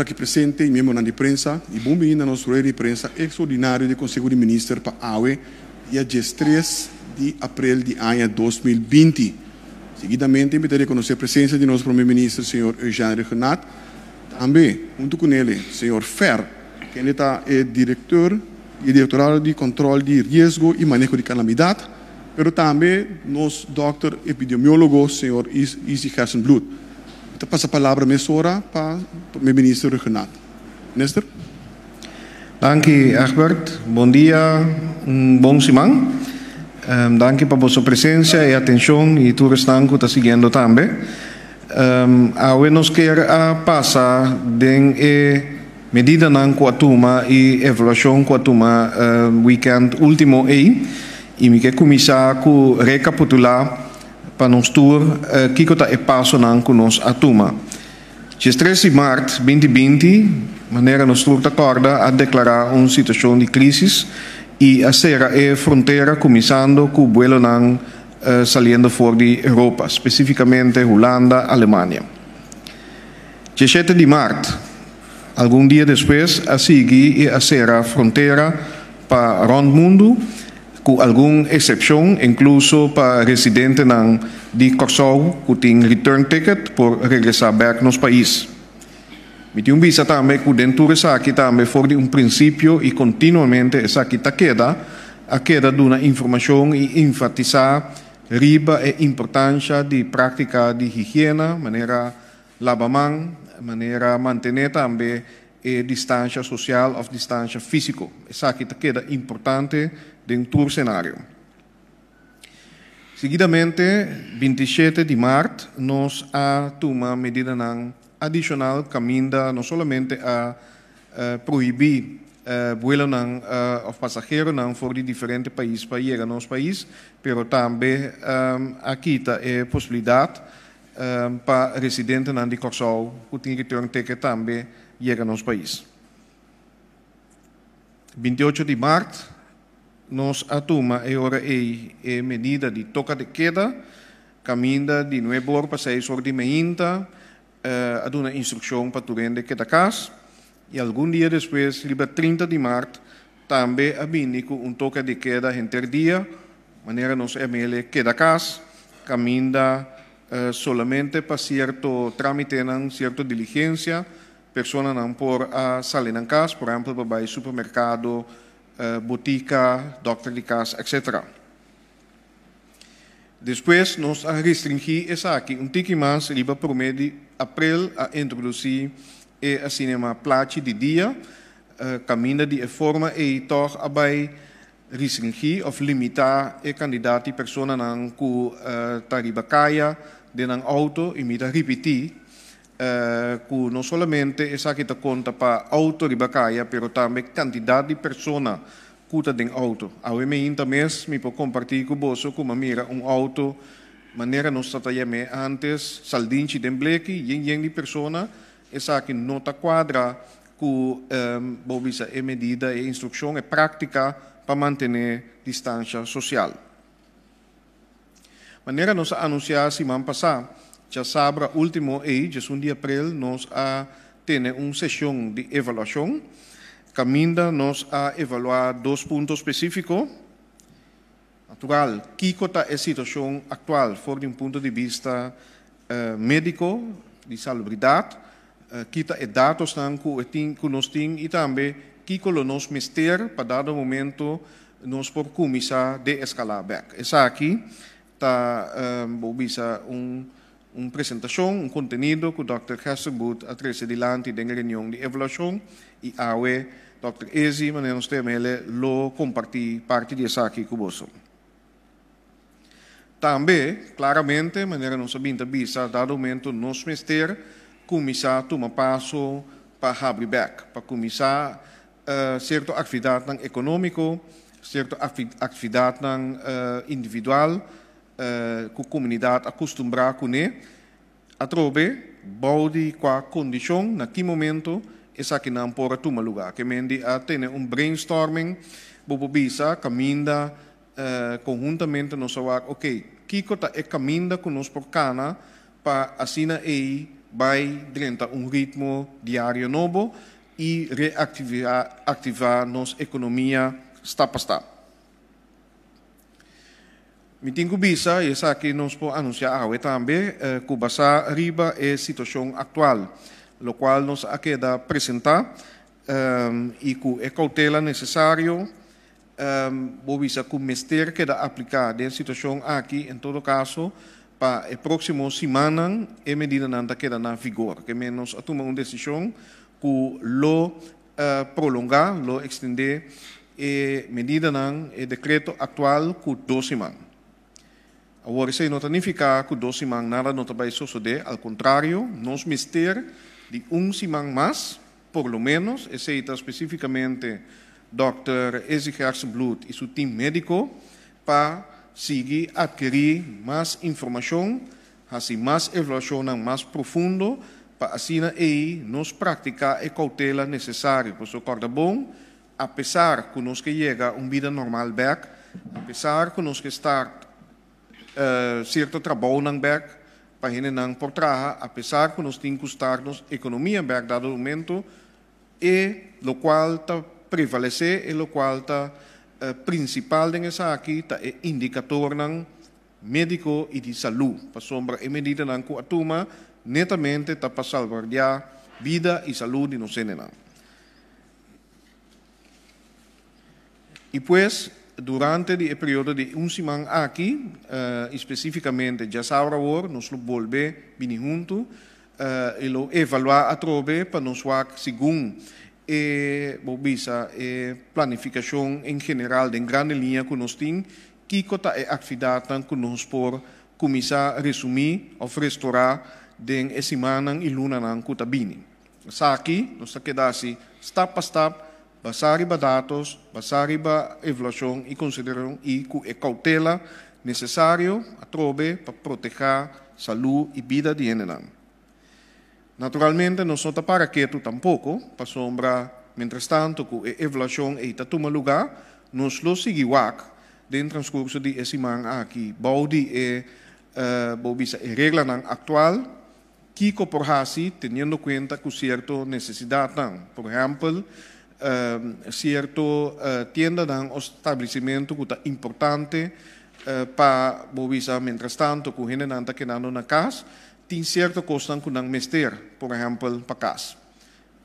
aqui presente i membri imprensa, prensa e bombe in nossa re de prensa extraordinário de Consiglio di Ministri para AWE e a 3 de abril de anno 2020. Seguidamente, inviterei a conhecer a presença de nosso primeiro Ministro, senhor Eugênio Regnat, também junto com ele, senhor Fer, che è il diretor e diretoral de controle de risco e manejo de calamidade, pero também nosso doctor epidemiólogo, senhor Easy Hassenblut. Então, passa a palavra, mesora, para ministro Renato. Néstor. Gracias, Egbert. Buen día, buen semana. Ehm, Gracias por su presencia y atención y tu que está siguiendo también. Um, a nos quer a pasa den e medida nan kuatuma e evaluación kuatuma la ehm, weekend último e y mi que comisa ku para nos tour kikota e paso nan nos atuma. Jes 13 de 2020, maneira nós surta corda, a declarar uma situação de crise e a serra é fronteira, começando com o vuelo não uh, saliendo fora de Europa, especificamente Holanda, Alemanha. 17 de março, algum dia depois, a seguir a serra fronteira para o mundo, com alguma exceção, incluso para residentes de Kosovo que tem return ticket por regressar back nos país. Meti um visa também que dentro dessa aqui também for de um princípio e continuamente essa aqui tá queda, a queda de uma informação e enfatizar riba a importância de prática de higiene, maneira lavar maneira manter também a eh, distância social ou distância física. Essa aqui tá queda importante dentro do cenário. Seguidamente, 27 de março, nós a uma medida não adicional caminha não somente a, proibir uh, eh, voo não uh, eh, of passageiro não for de diferentes países para ir a nosso país, pero também eh, um, aqui tá é possibilidade um, para residentes não de Corsol que tem return ticket também ir a nosso país. 28 de março nos atuma ahora e la e medida de toca de queda, caminda de nuevo horas para 6 horas de meia, eh, a una instrucción para turende que da casa, y e algún día después, el 30 de marzo también ha un toca de queda entre el manera manera nos mele que cas, casa, caminando eh, solamente para cierto trámite, en cierto diligencia personas não por a salir en casa, por ejemplo para ir al supermercado, uh, botica, casa, etc. Después nos restringí esa un tiki más... se iba abril a introducir... e a cinema Plachi de día... Eh, camina de forma e toch abai restringir of limitar e candidato persona nan ku taribakaya de ang auto ...y me repetir que eh, não somente essa que conta para auto de Bacaia, mas também quantidade de pessoas que têm auto. Ao mesmo tempo, me pode compartilhar com você como mira um auto, maneira não está antes, saldinci de embleque, e em de pessoa, essa que nota quadra, que um, bobisa medida, é instrução, e prática para manter distância social. Maneira não se anunciar semana passada, já sabe, último aí, um dia de ele nós a ter uma sessão de avaliação. Caminda nos a avaliar dois pontos específicos. Natural, que é a situação atual, por um ponto de vista uh, médico, de salubridade, uh, que a dados que nós temos e também que nós mister para dado momento Nos por começar de escalar back. Essa aqui está, eh, uh, um uma apresentação, um conteúdo, com o Dr. Kasserbut a de di da reunião de di e a awe Dr. Ezi maneno stemele lo comparti parte essa aqui ku boso. Também, claramente, maneira não sabinta bisa, dado momento nos mester, começar a tomar passo para abrir back, para começar uh, certo atividade econômico, certo atividade uh, individual, eh, com a comunidade acostumbrar a comer, a trobe, balde com a condição, naquele momento, essa que não pode tomar lugar. Que mende a ter um brainstorming, bobo bisa, caminda, uh, conjuntamente, nós vamos, ok, Kiko está é caminda conosco por cana, para assim aí vai dentro um ritmo diário novo e reativar nossa economia está a step. Miting kubisa, isa que nos po anuncia awe tambe, eh, kubasa riba e situação actual, lo qual nos aqueda presentar um, e cu e cautela necessário um, bovisa cu mester queda aplicar a situação aqui, em todo caso, para a próxima semana e medida nanta queda na vigor, que menos a toma uma decisão cu lo uh, eh, prolongar, lo extender e medida nan e decreto actual cu 12 semanas. Agora, se não significa que dois semanas nada não vai suceder, ao contrário, nós mister de um semana mais, por lo menos, exceita especificamente Dr. Ezequiel Blut e seu time médico, para seguir adquirir mais informação, assim mais evolução mais profundo, para assim aí nos praticar a cautela necessária. Por isso, corda bom, apesar que nós que chega uma vida normal back, apesar que nós que estar eh, certo trabalho trabajo ng BEC, página ng portraja, a pesar que nos tiene que costarnos economía en BEC dado momento, e lo qual ta prevalecer e lo qual ta uh, principal nessa aqui aquí, ta indicador ng médico y de saúde pa sombra e medida ng kuatuma, netamente ta pa salvaguardar vida e saúde de nos Y pues, durante il periodo di unsimang aki, uh, specificamente jasavra war, nos lo bolbe binihuntu, uh, eh, e lo evalua atrobe pa nos wak sigun e bobisa e planificação in geral de grande linha con noi temos, que cota é atividade que nós por começar a o ou restaurar de semana e luna na cutabine. Saki, nós está quedar se step a step basariba datos, basariba evolução e consideração e a cautela necessário a trobe para proteger saúde e vida de Enenam. Naturalmente, não só para tu tampouco, para sombra, mientras tanto que a evolução e toma lugar, nós lo seguimos dentro do transcurso de esse aqui. Baudi e uh, eh, bobisa, é regra atual, que corporasi, tendo em conta que certa necessidade, por exemplo, Eh, cierto eh, tienda dan establecimiento importante eh, para bovisa mientras tanto que gente está que en la casa tiene cierto costo que mester por ejemplo para casa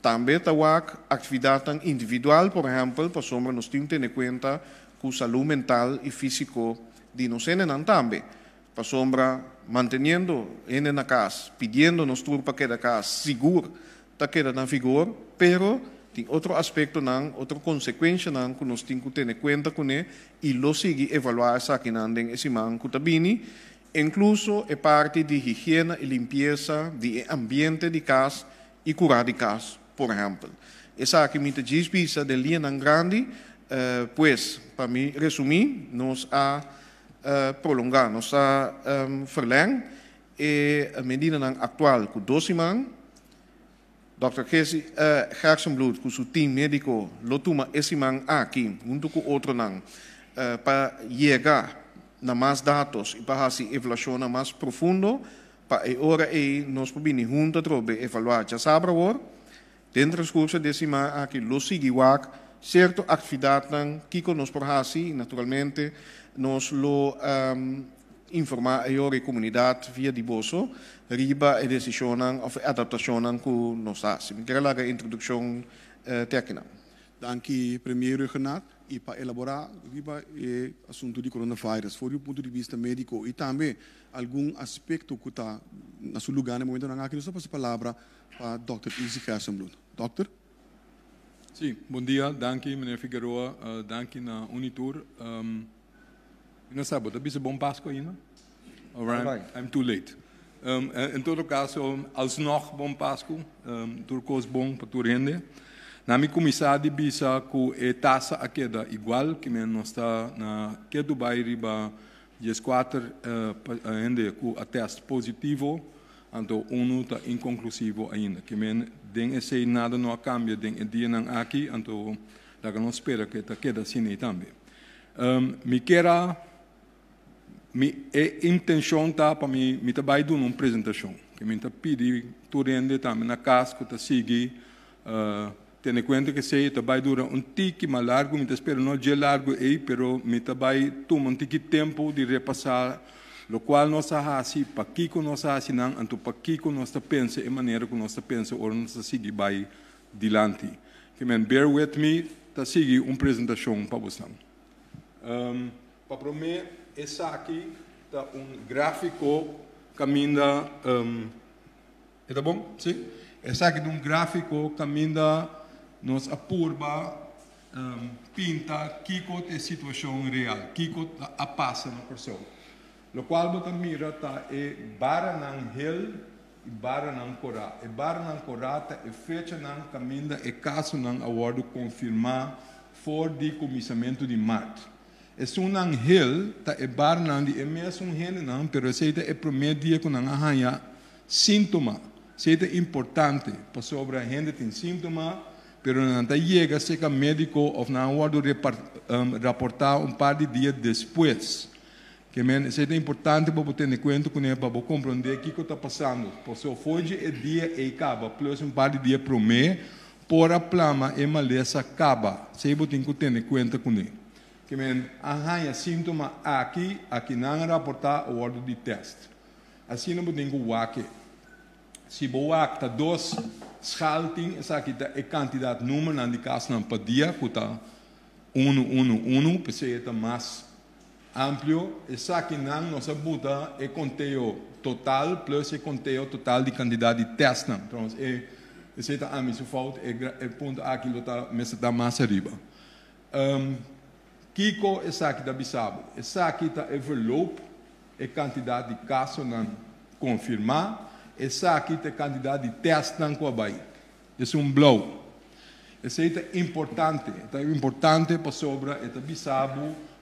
también tawak actividad individual por ejemplo para sombra nos tiene tener cuenta que salud mental y físico de nosotros también para sombra manteniendo en la casa pidiendo nuestro paquete de casa seguro está quedando en vigor pero tem outro aspecto não, outra consequência não que nós temos que ter em conta com e lo seguir evaluar essa que não tem esse manco também, incluso é parte de higiene e limpeza de ambiente de casa e curar de casa, por exemplo. Essa que me diz pisa de linha grande, uh, eh, pois, para mim resumir, nós a uh, eh, prolongar, nós a um, e eh, a medida atual com 12 semanas Dr. Casey uh, eh, Graxenbloed, com seu time médico, lotuma esse man aqui, junto com outro não, uh, eh, para chegar na mais dados e para uma avaliação mais profundo, para agora e nós podemos juntos trobe avaliar já sabe agora, dentro do curso desse man aqui, los seguiwak, certo atividade que nós por naturalmente, nós lo um, informa a jori comunidad via di boso riba e decisionan of adaptationen ku nosas. Migrela ga introduction eh, tekena. Danki Premier Renato e para elaborar riba e assunto di coronavirus fuori o ponto de vista medico e também algum aspecto que está na seu lugar no momento não aqui só passa a palavra para Dr. Izzy Kersenblum. Doctor? Sim, sí, bom dia, danke, Meneer Figueroa, uh, eh, danke na Unitur. Um, não é sabe, é talvez bom Páscoa ainda. All right? All right. I'm too late. Um, eh, em todo caso, alsnog bom Páscoa, um, turcos bom para na minha comissão de bisa ku e a queda igual que men está na que Dubai ba 14 uh, ainda a teste positivo, anto um está inconclusivo ainda. Que men den esse nada não cambia den e dia nang aqui anto da não espera que tá queda sine também. Um, me queira mi e intenção tá para mim mi trabalho de uma apresentação que me tá pedir turende tá na casco tá seguir uh, tendo em conta que sei trabalho dura um tiki mais largo mi tá espero não de largo aí pero mi trabalho tu um tiki tempo de repassar lo qual nós hasi para que com nós hasi não anto para que com nós pensa e maneira que nós pensa ou nós sigi vai dilanti que men bear with me tá seguir uma apresentação para vocês um, para prometer essa aqui está um gráfico caminha. Um, está é bom? Sim? Essa aqui é um gráfico caminha nos apurba um, pinta Kiko de situação real, Kiko a passa na pessoa. Lo qual você mira tá é bara nan hill e bara nan cora. E bara nan cora tá é fecha nan caminha e caso nan awardo confirmar for de comissamento de março um anjo, tá? É bar não, di é mes um gen não, pero se ita e primer dia kun sintoma se ita importante pa sobre a gente tem sintoma pero nan ta llega se ka médico of nan wardo um, reportar um par de dias depois que men se ita importante para botar em conta com ele para compreender o que está passando por se hoje é dia e acaba plus um par de dias pro me por a plama e maleza acaba se botar em conta com ele que me arranha sintoma aqui, aqui não reportar tá o ordem de teste. Assim não tenho o aqui. Se o aqui está dois, schalting, essa aqui está a é quantidade número, na indicação para dia, que está é 1, 1, 1, para ser mais amplio, essa aqui não, nós botamos o é conteúdo total, plus o conteúdo total de quantidade de teste. Então, é, essa tá, ah, é a minha falta, é o ponto aqui que está mais arriba. Um, Kiko é saque da Bissau. É saque da envelope, é quantidade de casos não confirmar. É saque da quantidade de testes não Esse É um blow. Esse é importante. É importante para sobre a Bissau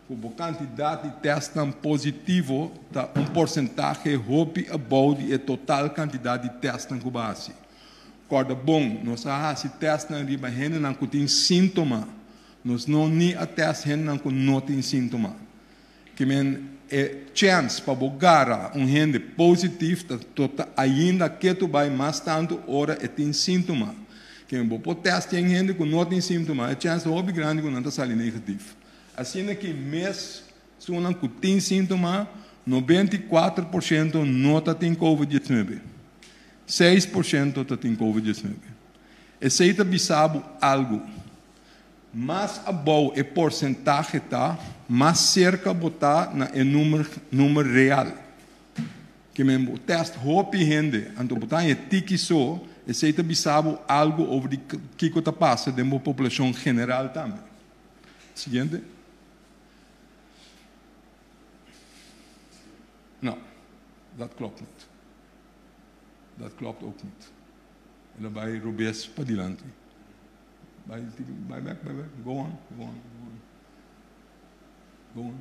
com a quantidade de testes não positivo, da tá um porcentagem roupa about a total quantidade de testes não cubase. Corda bom, nossa raça testa não riba renda não tem sintoma nos não ni ates hen nan kun notin sintoma. Que men é chance para bogara um gente positivo tota ainda que tu vai mais tanto hora é tem sintoma. Que men o teste em rende com notin sintoma, é chance hobby grande com nanta sali negativo. Assim é que mês sunan que tem sintoma, 94% nota tem COVID-19. 6% tá tem COVID-19. Aceita bisabo algo mais a é porcentagem está, mais cerca botar na é número, número real. Que mesmo o teste roupa gente rende, então botar em tique só, e sei te sabe algo sobre o que passa passando na população general também. Seguinte. Não, dat klopt niet. Dat klopt ook niet. En daarbij Robes Padilanti by, by back, by back, go on, go on, go on. Go on.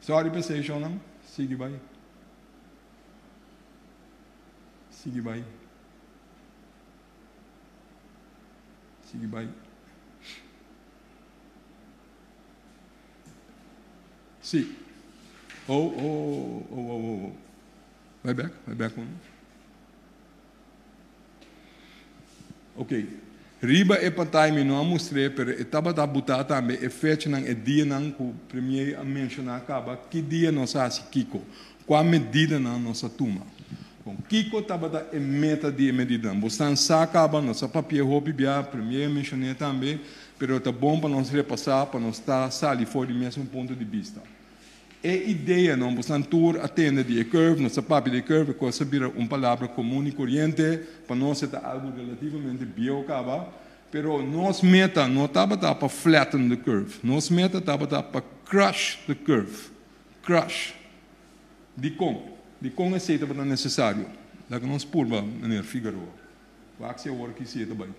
Sorry passage onam, sigue by. Sigue by. Sigue by. See. Oh, oh, oh, oh, oh, oh, oh. Vai back, vai back one. Okay. Riba e patai me não mostrei para etapa da butata me e fecha nang e dia nang ku premier a mencionar acaba que dia nós assim Kiko qual medida na nossa tuma com Kiko tabata e meta de medida você sacaba nossa papel hobby bia premier menciona também pero tá bom para se repassar para não estar sali fora mesmo ponto de vista e ideia, non Santur atende di curve, non sappiamo di curve, cosa è una parola comune corriente, per noi è algo relativamente biocava, però noi meta non tabata per flatten the curve, non meta tabata per crush the curve, crush, di con, di con è seta per necessario, la che non spurba nel Figaro, va a se vuole che siete bene.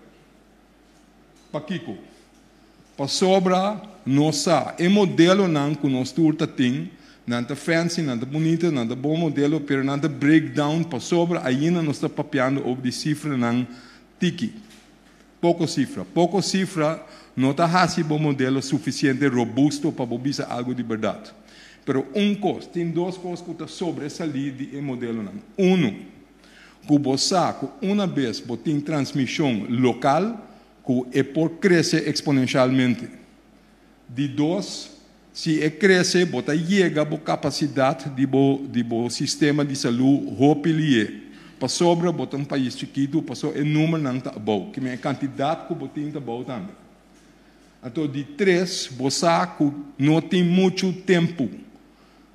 Pakiko. sobra nossa é modelo não que nós turta tem nada fancy nada bonito nada bom modelo para nada breakdown para sobra ainda nós está papeando ob de cifra não tiki pouco cifra pouco cifra não está assim bom modelo suficiente robusto para bobisa algo de verdade pero um custo tem dois costos que está sobressalir de modelo não um que saco, uma vez botin transmissão local que é por crescer exponencialmente. De dois, se é crescer, bota chega a capacidade de bo, de bo sistema de saúde ropilie. Para sobra, bota um país chiquito, passou é número não está bom, que é a quantidade que botinho está bom também. Então, de três, você não tem muito tempo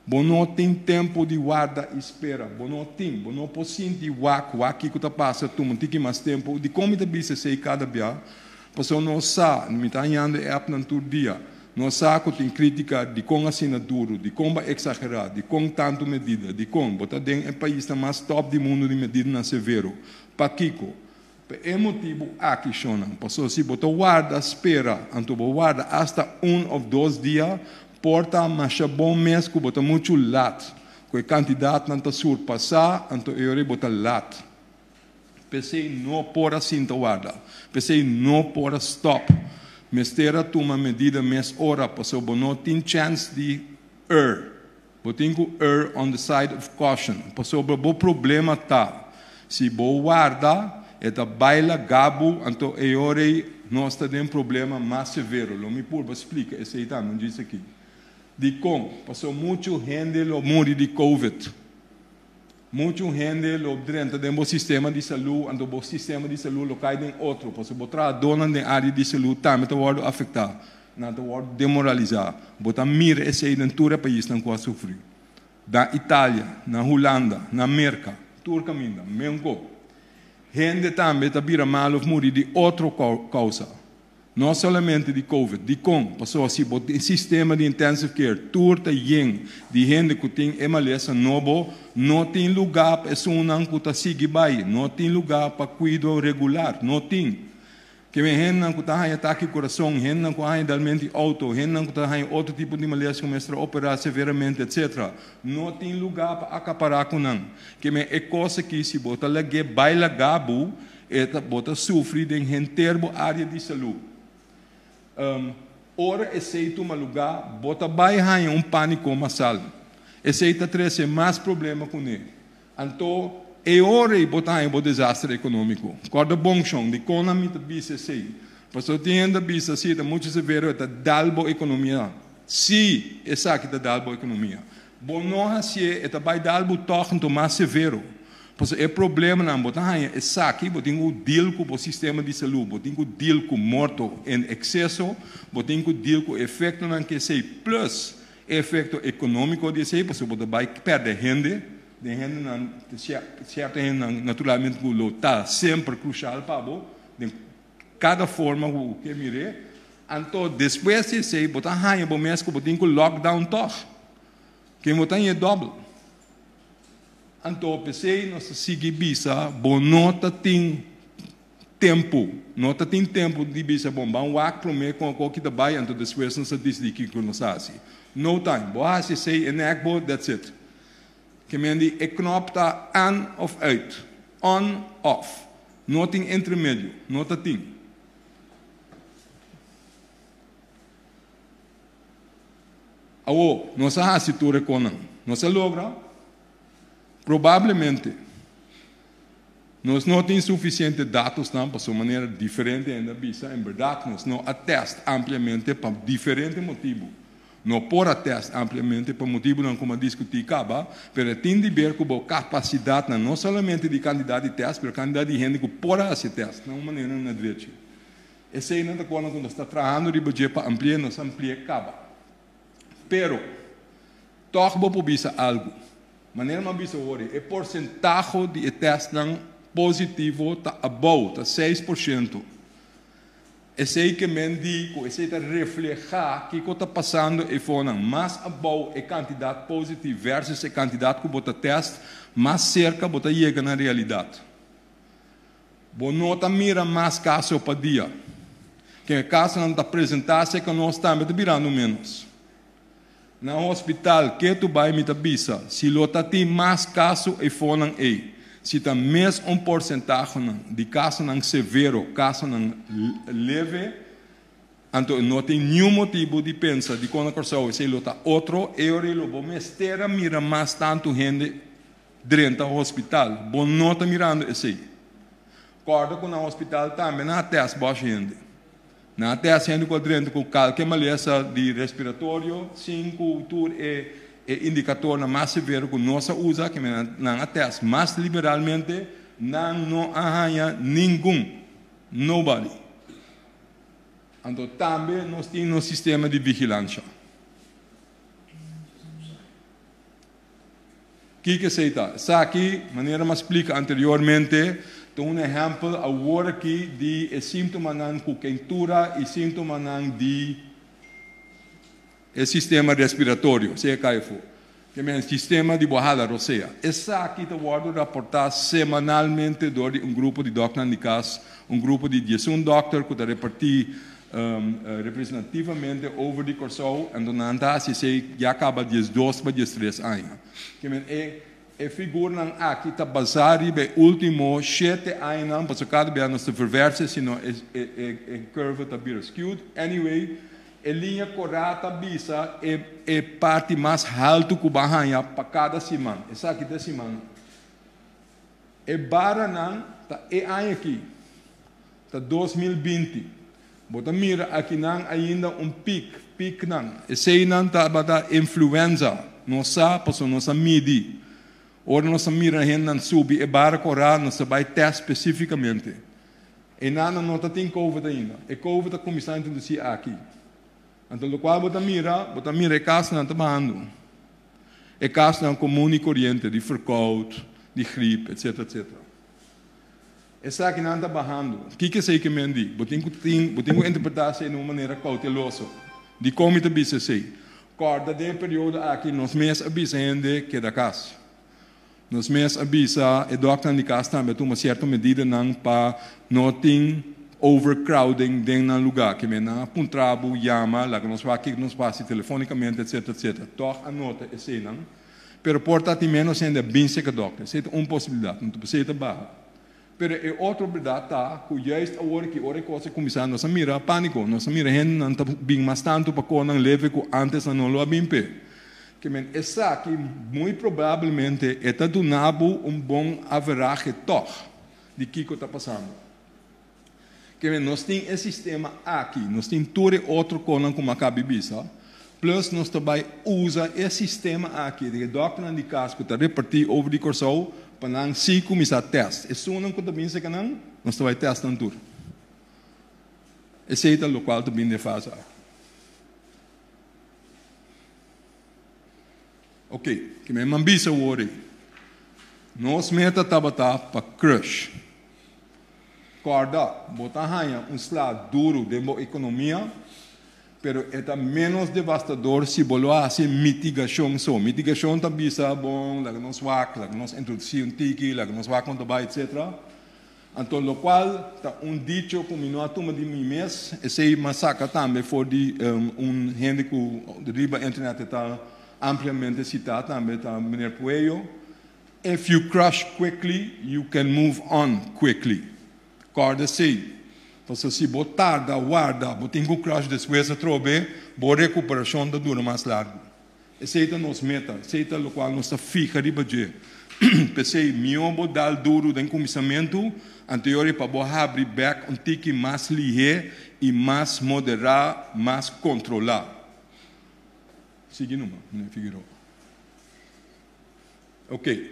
Bono tem tempo de guarda e espera. Bono tem, bono paciente waku, aqui que passa tu não tem mais tempo. De como te bisa sei cada dia, porque não sabe, não está indo é apnan tur dia. Não sabe que tem crítica de como assim é duro, de como é exagerado, de como tanto medida, de como botar dentro é país mais top do mundo de medida na severo. Para Kiko, é motivo aqui shonan. porque se botar guarda, espera, anto guarda hasta um ou dois dias, porta masha bom mesco bota muito lat que candidato não está então anto eure botar lat pensei não por assim guarda pensei não por stop mestera uma medida mes ora passou não tem chance de err botinho err on the side of caution passou bom problema tá se bo guarda é da baila gabo anto eore nós temos um problema mais severo. Não me purba, explica. Esse aí não disse aqui de como passou muito gente o morre de Covid. Muito gente o dentro do sistema de saúde, do sistema de saúde local em outro, passou botar a dona na área de saúde também está sendo afetada, não está sendo demoralizada. Botar mira essa o país não quase sofrer, Da Itália, na Holanda, na América, Turca ainda, Mengo. Gente também está virando mal ou morrer de outra causa não somente de COVID, de com, passou assim, o sistema de intensive care, turta yen, de gente que tem MLS novo, não tem lugar para isso, é não que está seguindo, não tem lugar para cuidado regular, não tem. Que vem gente que está em ataque coração, gente que está em realmente auto, gente não está em outro tipo de MLS que começa a operar severamente, etc. Não tem lugar para acaparar com não. Que vem é coisa que se bota lá, que baila gabo, é tá, bota sofre em gente área de saúde um, ora aceita um lugar, bota bairro em um pânico massal sal. Aceita três é mais problema com ele. Então, é ora e botar em um desastre econômico. Corda bom chão, de economia da bisa Mas eu tenho da sei, da muito severo é tá é da dalbo economia. Se essa aqui da dalbo economia. Bom não se é da tá bai dalbo torno mais severo. Pois é, é problema na montanha, é saque, você tem o dilco o sistema de saúde, você tem o dilco morto em excesso, você tem o dilco efeito na que sei, plus efeito econômico de sei, porque você vai perder renda, de renda na, certa renda naturalmente que está sempre crucial para você, de cada forma que mire, então depois de sei, você tem o lockdown toch, que você tem é double Antropecei, nós segui bisa, bom nota tem tempo, nota tem tempo de bisa bombar, um acro me é com a coque da baia, anto depois não se diz de que nós assim. No time, boa se sei, enacbo, that's it. Que me die ek knop on of uit, on, off, tem intermedio, nota tem. Awo, nossa hasitura conan, nossa logra, Probablemente, nós não temos suficientes dados não, para uma maneira diferente ainda bisa. Em verdade, nós não atesta ampliamente para diferente motivo. Não por atesta ampliamente para motivo não como discutir acaba, mas tem de ver com a capacidade não somente de candidato de teste, mas candidato de gente que pode esse teste, não uma maneira na direita. Essa é ainda quando nós está trabalhando de budget para ampliar, nós ampliar acaba. Pero, toca para algo maneira uma bisa hoje, é porcentagem de testes positivo está about, está 6%. Esse sei que mendigo, esse é que tá o que está passando e foram mais about é quantidade positiva versus a é quantidade que bota teste, mais cerca bota chega na realidade. Boa nota mira mais caso para dia. Que caso não tá apresentar-se que nós estamos virando menos na hospital que tu vai me tabisa, se lota ti mais caso e foram aí, se tá mais um porcentagem de caso não severo, caso não leve, então não tem nenhum motivo de pensar de quando a pessoa se lota outro euro e lobo mestera mira mais tanto gente dentro do hospital, bom nota mirando esse. Corda com o hospital também até as baixa gente até a com que maleza de respiratório, cinco tur é, indicador na mais severo que nós usa, que não até as mais liberalmente, não, não arranha nenhum, nobody. Então, também nós temos um sistema de vigilância. O que que se Sá Aqui, maneira mais explica anteriormente, então, um exemplo agora aqui de sintoma na quentura e sintoma na de sistema respiratório, se é que é o sistema de borrada seja, Essa aqui eu guardo reportar semanalmente do um grupo de doctores de casa, um grupo de 11 doctores que repartir um, eh, representativamente over de Corsol, e donando se já acaba 12 para 13 anos. Que é e figura aqui tabazari be último sete einam pasocado be anos é é é curva bem skewed anyway a linha correta bisa a é parte mais alto que barranha para cada semana essa aqui da semana e não tá é aí aqui tá 2020 bota mira aqui não ainda um pic pic não e sei não tá bata influenza nossa passou nossa midi Ora, nossa mira ainda não soube e barco orar, não vai ter especificamente. E nada não está tem COVID ainda. E COVID está começando a introduzir aqui. Então, do qual bota mira, bota mira e casa não é está mandando. E casa não comum e corrente, de verkoud, de gripe, etc, etc. E sabe que não está barrando. O que que sei que me diz? Botem que botem que interpretar de uma maneira cautelosa. De como está bisa sei. Corda de período aqui, nos nós mesmos ainda que é da casa. Nos mes avisa, e doctor ni casta me uma certa medida não pa noting overcrowding dentro do lugar que me na puntrabo llama la que nos va aqui, nos passa telefonicamente etc etc. Toch anota esse não. Pero portanto menos ainda bem seca doctor. Sete uma possibilidade, não tu sete barra. Pero é outra verdade tá, que juist agora que ora coisa começar nossa mira pânico, nós nossa mira hen não tá bem mais tanto para com não leve que antes não lo bem pe que essa aqui, muito provavelmente, está é do nabo um bom average toch de que está passando. Que nós temos esse sistema aqui, nós temos todo outro conan com a cabibisa, plus nós também usa esse sistema aqui, de doctrina de casco, está repartir over de corso para não se começar a Isso é não contamina que não, nós também testamos tudo. Esse é o tá local também de fazer. Ok, que me mambisa o ori. Nós meta tabata para crush. Corda, botar ranha, um slá duro de economia, pero é menos devastador se bolo se mitigação só. Mitigação também está bom, lá que nós vac, lá que nós introduzimos um tiki, lá que nós vac quando vai, etc. Então, lo qual, tá um dito como a atuma de mim e se massacre também foi de um, um gente que riba internet está ampliamente citada também da Mulher Pueyo. If you crush quickly, you can move on quickly. Acorda se Então, se você tarda, guarda, botar um crush depois, você trobe, boa recuperação da dura mais larga. Essa nos a nossa meta, essa é a qual nós fica de budget. Pensei, meu modal duro do começamento anterior para boa abrir back um tique mais ligeiro e mais moderado, mais controlar não é figuró. Ok.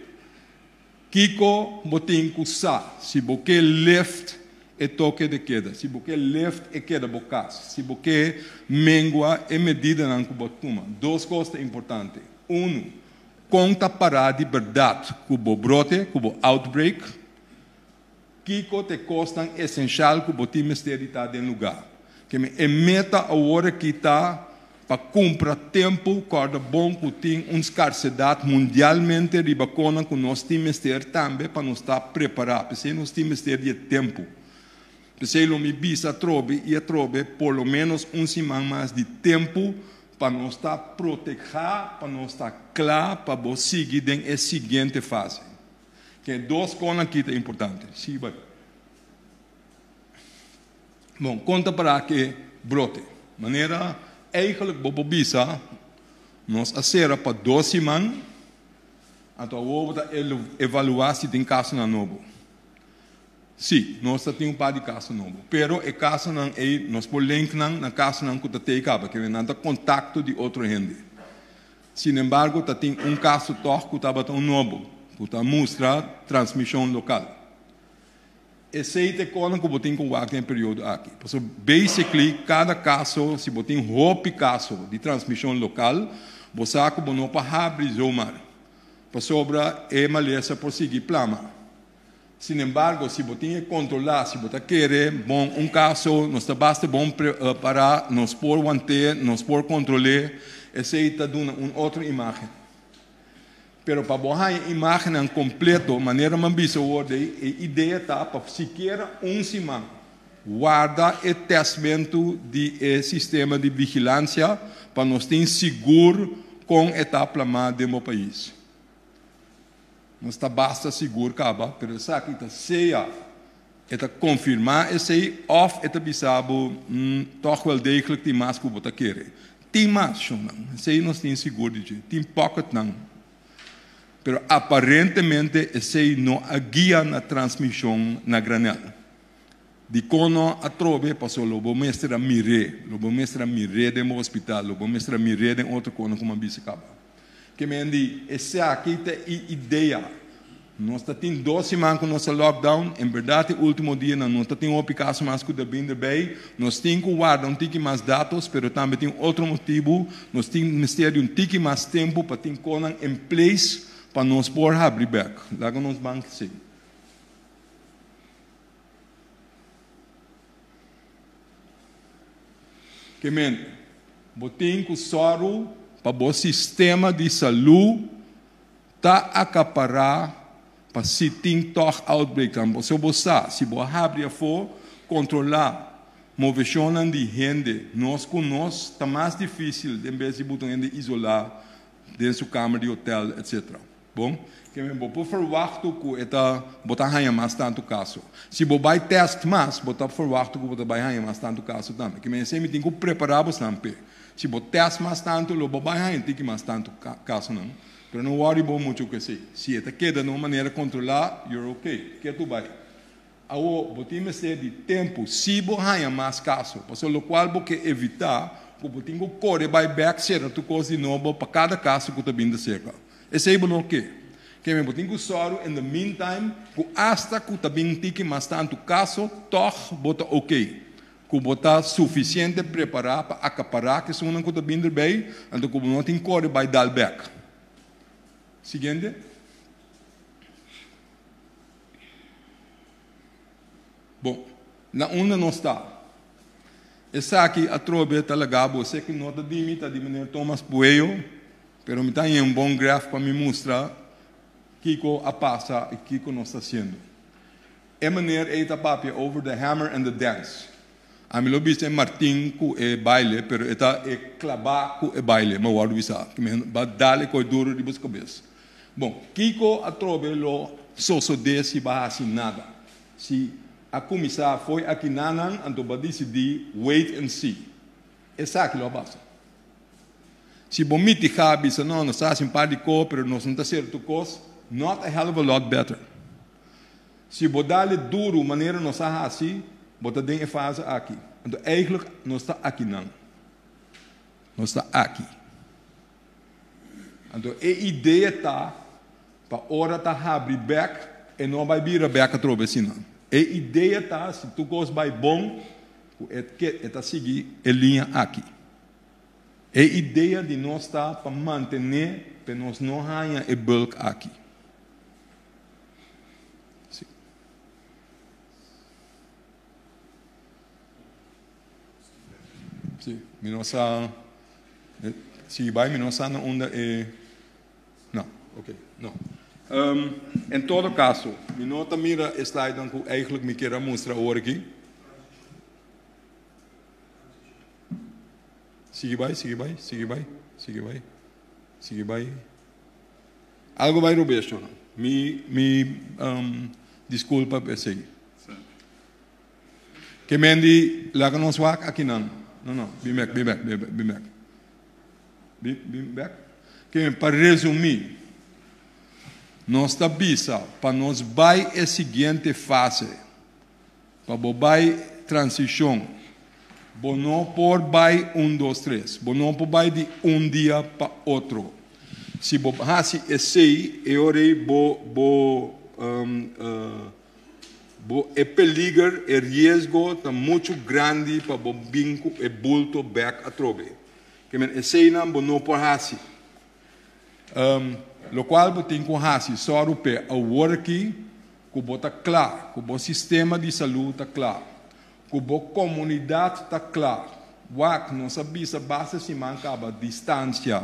Kiko botinkusa, se boque left é toque de queda, se boque left é queda bocas, se boque mengua é medida na cubotuma. Dois coisas importantes. Um, conta para de verdade, cubo brote, cubo outbreak, Kiko te costan essencial que o time esteja de lugar. Que me emeta a hora que está para cumpra tempo corda bom que tem uma escassidade mundialmente riba cona que nós temos ter também para nos estar preparados. Pensei nós temos ter de tempo. Pensei lo me bisa trobe e trobe pelo menos um semana mais de tempo para nós estar proteger, para nós estar claro, para você seguir a seguinte fase. Que duas coisas aqui é importante. Sim, vai. Bom, conta para que brote. Maneira eigenlijk bobobisa nos acera para doce man a tua obra evaluasse de caso na novo sim nós temos um par de caso novo pero é caso não é nós por link não na caso não que tá te acaba que não tá contato de outro gente sin embargo tá tem um caso toh tá batendo um novo que tá mostra transmissão local aceita quando que botem com o Wagner em período aqui. Porque, basically, cada caso, se botem roupa caso de transmissão local, você acaba não para abrir o mar. Para sobra, é maleza por seguir plama. Sin embargo, se você tem que é controlar, se você quer, bom, um caso, nós basta bom eh, para nos por manter, nos por controlar, essa tá de uma outra imagem pero para borrar a imagem completa, maneira mambiça, o ordem e ideia tapa, tá, sequer um simão. Guarda o testamento de eh, sistema de vigilância para nós ter seguro com etapa mais de meu país. Não está basta seguro, acaba, pero sabe mm, que está ceia, está confirmar esse aí, of está bisabo, hum, toch wel degelijk die maas que eu vou querer. Tem mais, não. Esse nós tem seguro de ti, tem pocket não pero aparentemente não no guia na transmissão na granada. De cono a trove passou lobo mestra miré, lobo a miré de um hospital, lobo a miré de outro cono como a bicicaba. Que me andi, esse aqui é a ideia. Nós está tem 12 semanas com nosso lockdown, em verdade, o último dia não está tem outro caso mais que da Binder Bay. Nós temos que guardar um tique mais dados, mas também tem outro motivo. Nós temos que ter um tique mais tempo para ter conan em place para nós pôr Habribeck, lá que nós vamos sim. Que men, botem que soro para o sistema de saúde tá acaparar para se tem tor outbreak, se você se você abrir a for controlar movimentando de gente, nós com nós está mais difícil, em vez de botar gente isolar dentro da câmara de hotel, etc bom Bun? Kemi bo po verwachtu ku eta bota hayama tanto caso. Se bo bai test mas, bota verwachtu ku botar bai hayama tanto caso tam. Kemi se mi tingu preparabo stampe. Se bo test mas tanto lo bo bai hayama tiki mas tanto caso não. Pero não worry bo muito que se. Se eta queda de maneira controlar, you're okay. Que tu bai. Ao botim se de tempo, se bo hayama mas caso, por lo qual bo que evitar, bo tingu corre bai back será tu coisa de novo cada caso que tu binda cerca. Esebulon que que me botin gusoro in the meantime ku hasta ku tabin tiki mas tanto caso toh bota ok ku bota suficiente preparar para acaparar que são ku tabin bem ando ku não tem core by dalbeck seguinte bom na onde não está essa aqui a trobe está ligado você que nota de mim está diminuindo Thomas Pueyo Pero me está em um bom gráfico para me mostrar kiko a passa e kiko que está fazendo. É maneira eita papi over the hammer and the dance. A mim viste é Martin com é baile, pero está é clavar com é baile, mas guardo isso. Que me dá-lhe coi duro de busca cabeça. Bom, Kiko atropelou si desse barraço nada. si a começar foi aqui nanan, então vai decidir wait and see. Essa é aquilo a passa se vomiti habi, so no, nos hace un par de co, pero nos está certo tu cos, not a hell of a lot better. Se bodale duro, maneira nos hace así, bota de fase aqui. Então, eigenlijk, nós está aqui não. Nós está aqui. Então, a ideia está para hora tá abrir back e não vai vir a back atrás assim não. A ideia está se tu gosta vai bom, é que é seguir a linha aqui. É a ideia de nós estar tá para manter, para nós não haja e bulk aqui. Sim. Sim, nós eh, se vai, nós onde é... Não, ok, não. Um, ehm, em todo caso, minha mira slide então, que eu eigenlijk me quero mostrar hoje aqui. vai seguir vai seguir vai Algo vai no beijo. Me, me um, desculpa, persegui. Que mendi lá que não swak aqui não. Não, não. Bimek, bimek, bimek. Bimek. Que para resumir, nós tabisa para nós vai a seguinte fase. Para bobai transição. Bom, não por vai um, dois, três. Bom, não por vai de um dia para outro. Se bo hasi e sei, eu orei bo bo um, uh, bo é perigo, é risco, tá muito grande para bo binco e bulto back a trobe. Que men sei não bo não por hasi. Um, lo qual bo tem com hasi só o pé a work que tá claro, que o sistema de saúde tá claro vår comunidade está klar. WAC, nossa bisa base se mancava distância,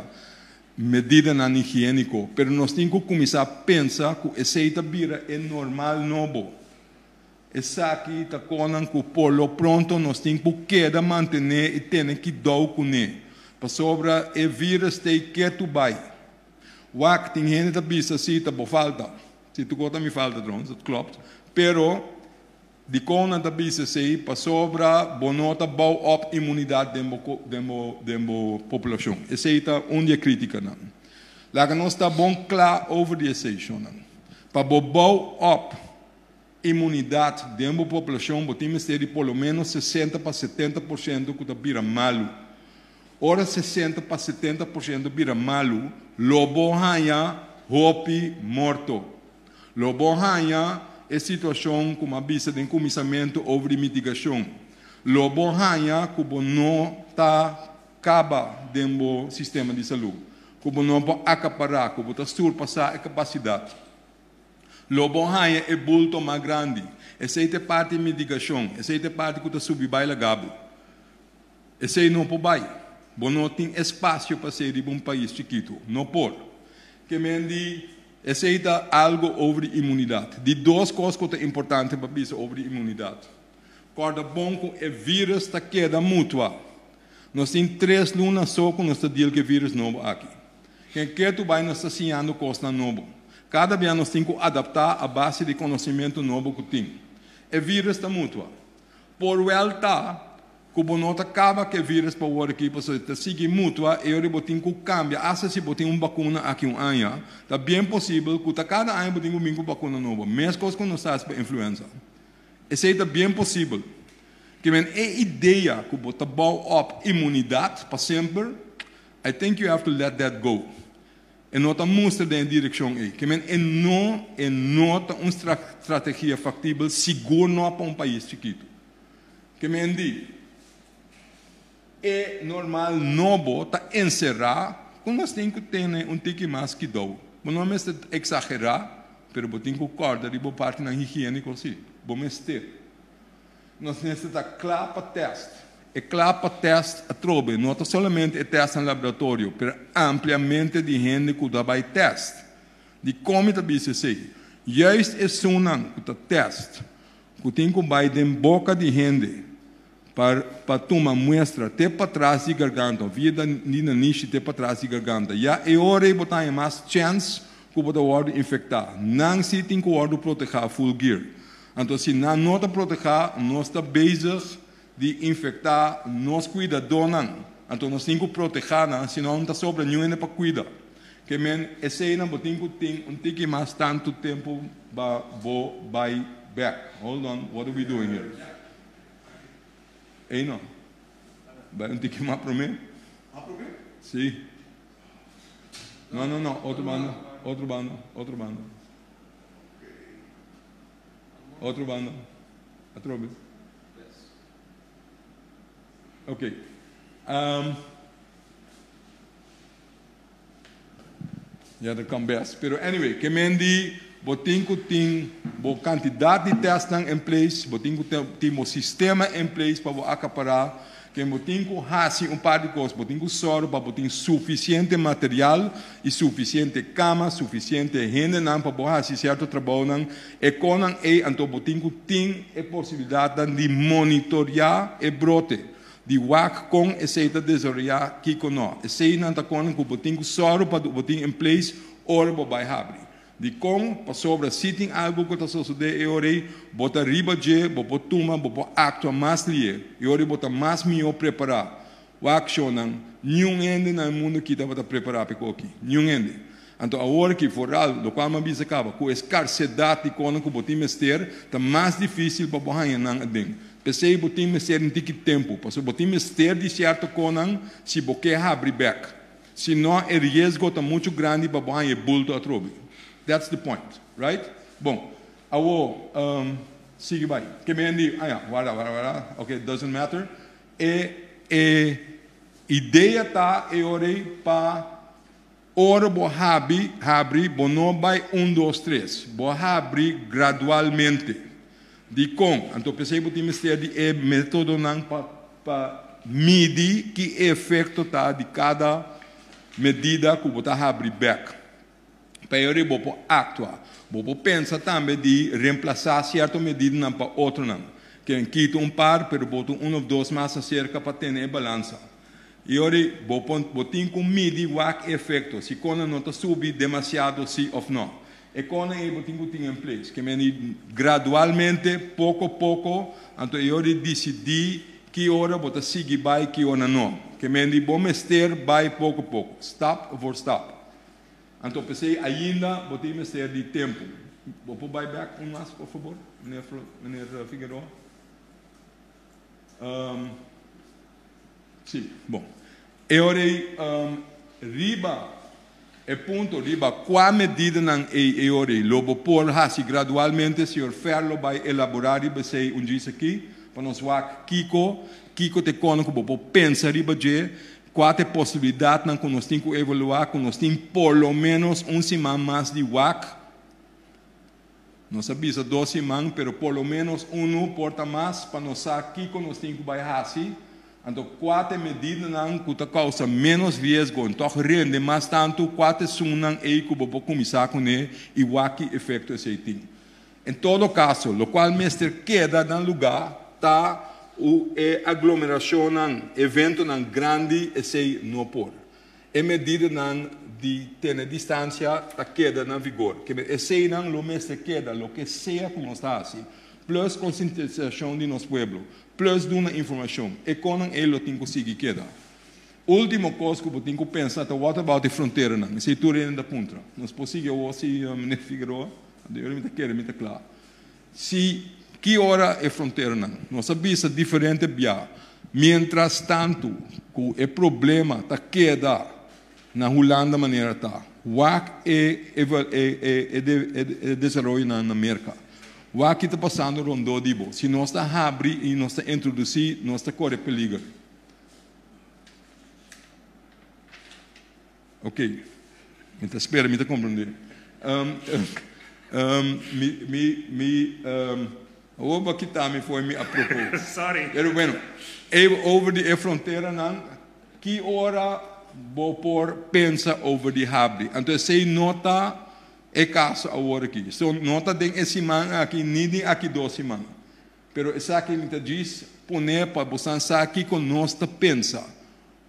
medida na higiênico, pero nós temos que começar a pensar que essa vira é normal novo. Essa aqui está com o polo pronto, nós temos que queda manter e tem que dar com ele. Para sobra e vírus tem tu vai. WAC tem gente da bisa, se está falta. Se tu conta me falta, drone, klopt. Pero de Dikona da bisa para pa sobra bonota boa op imunidad dembo dembo dembo population. Eseita tá onde critica lá que nós está bom claro over the session para boa op imunidade dembo população botim ser de pelo menos 60 para 70% que da tá bira malo. Ora 60 para 70% bira malo, lobo hanya hopi morto. Lobo hanya é situação como a vista de encomissamento ou de mitigação. Lobo ranha como não está acaba dentro sistema de saúde, como não pode acaparar, como está surpassar a capacidade. Lobo ranha é bulto mais grande. Essa é a parte de mitigação, essa é a parte que está subindo gabo. Essa é não pode Bom, não tem espaço para ser de um país chiquito, não pode. Que me Aceita algo sobre imunidade. De duas coisas que é importante para isso sobre imunidade. Corda bom com é vírus da queda mútua. Nós temos três lunas só com nós deal que é vírus novo aqui. Quem quer tu vai nos assinando costa novo. Cada dia nós temos que adaptar a base de conhecimento novo que temos. É vírus da mútua. Por volta, Cubo nota acaba que viras para o aqui para se sigue mútua e eu botin com cambia. Asa se botin um vacuna aqui um ano, Está bem possível que tá cada ano botin um mingo vacuna nova. Mesmo quando estás para influenza. Isso está bem possível. Que men é ideia que bota bau up imunidade para sempre. I think you have to let that go. En nota moest de direction aí. Que men en não en nota uma estratégia factível seguro não para um país chiquito. Que men diz é normal não botar encerrar, quando nós temos que ter um tique mais que dou. Mas não é exagerar, mas tenho que guardar e boa parte na higiene assim. Vamos ter. Nós necessitamos clapa teste. E clapa teste a trobe, não é somente o teste no laboratório, mas ampliamente de gente que trabalha teste. De como está BCC. Juist é sunan, que está teste, que tem que vai de boca de gente para, para tomar muestra até para trás e garganta, vida nina nishi até para trás e garganta. Já é hora de botar mais chance que botar o ordem infectar. Não se tem que o ordem proteger gear. Então, se não nota proteger, nós estamos bezig de infectar nós cuidadores. Então, nós temos que proteger, senão não está sobre ninguém para cuidar. Que men, esse é a que tem um mais tanto tempo para voltar. Hold on, what are we doing here? Ei no. Vai un tiquín más por mí. ¿Más por Sì. No, no, no. Otro bando. Otro bando. Otro bando. Otro bando. Otro bando. Ok. Um, ja, dat kan best. Pero anyway, kemen die but think tem but quantidade testes em place, but think tem o sistema em place para acaparar que botinho tenho um par de coisas, eu tenho soro para ter suficiente material e suficiente cama, suficiente gente não para fazer certo trabalho não. E com e então eu tem a possibilidade de monitorar e brote, de wak com e se de desarrollar que conosco. E se não está com que eu tenho soro para eu em place, ora para vai abrir de como sobre se tem algo que está sucedendo, eu orei, bota riba de, bota tuma, bota a mais lhe, eu orei bota mais minho preparar. O accionam, nenhum ende no mundo que estava preparar para aqui, nenhum ende. Então, a hora que for algo, do qual me avisa acaba, com escarcedade de quando que botim ester, está mais difícil para borrar não adem. Pensei botim mester em tique tempo, porque botim mester de certo conan, se boqueja abrir beca. Se não, é risco está er muito grande para borrar e bulto a trobe. That's the point, right? Bom, I will um, see you by. Que me andi, ah, yeah, wala, wala, wala. Okay, doesn't matter. E, e, ideia tá, e orei para Orbo habi, habri, bonobai, um, dois, três. Bo habri gradualmente. De com, então pensei que o ministério é método não para medir que efeito tá de cada medida que você abrir back. Pero bobo actua. Bobo pensa também de reemplaçar certa medida para outro não. Que quita um par, pero boto um ou dois mais cerca para ter balança. E ori bobo tem com midi o efeito. Se quando não está subir demasiado, sim ou não. E quando eu botinho tinha em place, que me gradualmente, pouco a pouco, e eu decidi que hora vou seguir vai, que hora não. Que me bom mester vai pouco a pouco. Stop for stop. Então pensei, ainda vou ter ser de tempo. Vou pôr buyback um mas, por favor, Mr. Figueiredo. Um, sim, bom. Eu orei um, riba, é ponto riba, qual medida não eu orei? Lobo por assim gradualmente, senhor Ferlo vai elaborar e pensei um disso aqui, para nós ver Kiko, Kiko te conosco. vou pensar riba de quatro possibilidades não que nós temos que lo nós temos pelo menos um semana mais de WAC. Nós avisa duas semanas, mas pelo menos um porta mais para nós aqui que nós temos que assim. Então, quatro medidas não que causa menos risco, então rende mais tanto, quatro são não é que vou começar com ele e WAC efeito aceitinho. Em todo caso, o qual mestre queda no lugar, tá? u e aglomeração nan evento nan grande e sei no por. E medida nan di tene distância ta queda nan vigor. Que e sei nan lo me queda lo che sea come sta si Plus conscientização di nosso pueblo. Plus de uma informação. E conan ele lo tinko sigi queda. Ultimo coisa que eu pensare que pensar what about the frontier? Non? Se tu da punta, non possível ou se eh, me mi Deus me tá querendo, me tá claro. Se Que hora é fronteira não? Nossa vista é diferente bia. Mientras tanto, o é problema da queda na Holanda maneira tá. O é é é é, é, é, é desenvolvido na América. Wak está passando rondô de bo. Se nós tá abrir e nós tá introduzir, nós temos tá corre perigo. Ok. Então espera, me tá Um, um, me me me um, Oba tá, me foi me apropos. Sorry. Pero bueno, over the fronteira não. que hora vou por pensa over the habri. Então, se nota é caso agora aqui. Se nota tem esse man aqui, nem aqui duas semanas. Pero isso aqui ele diz, poner para você aqui com nós pensa.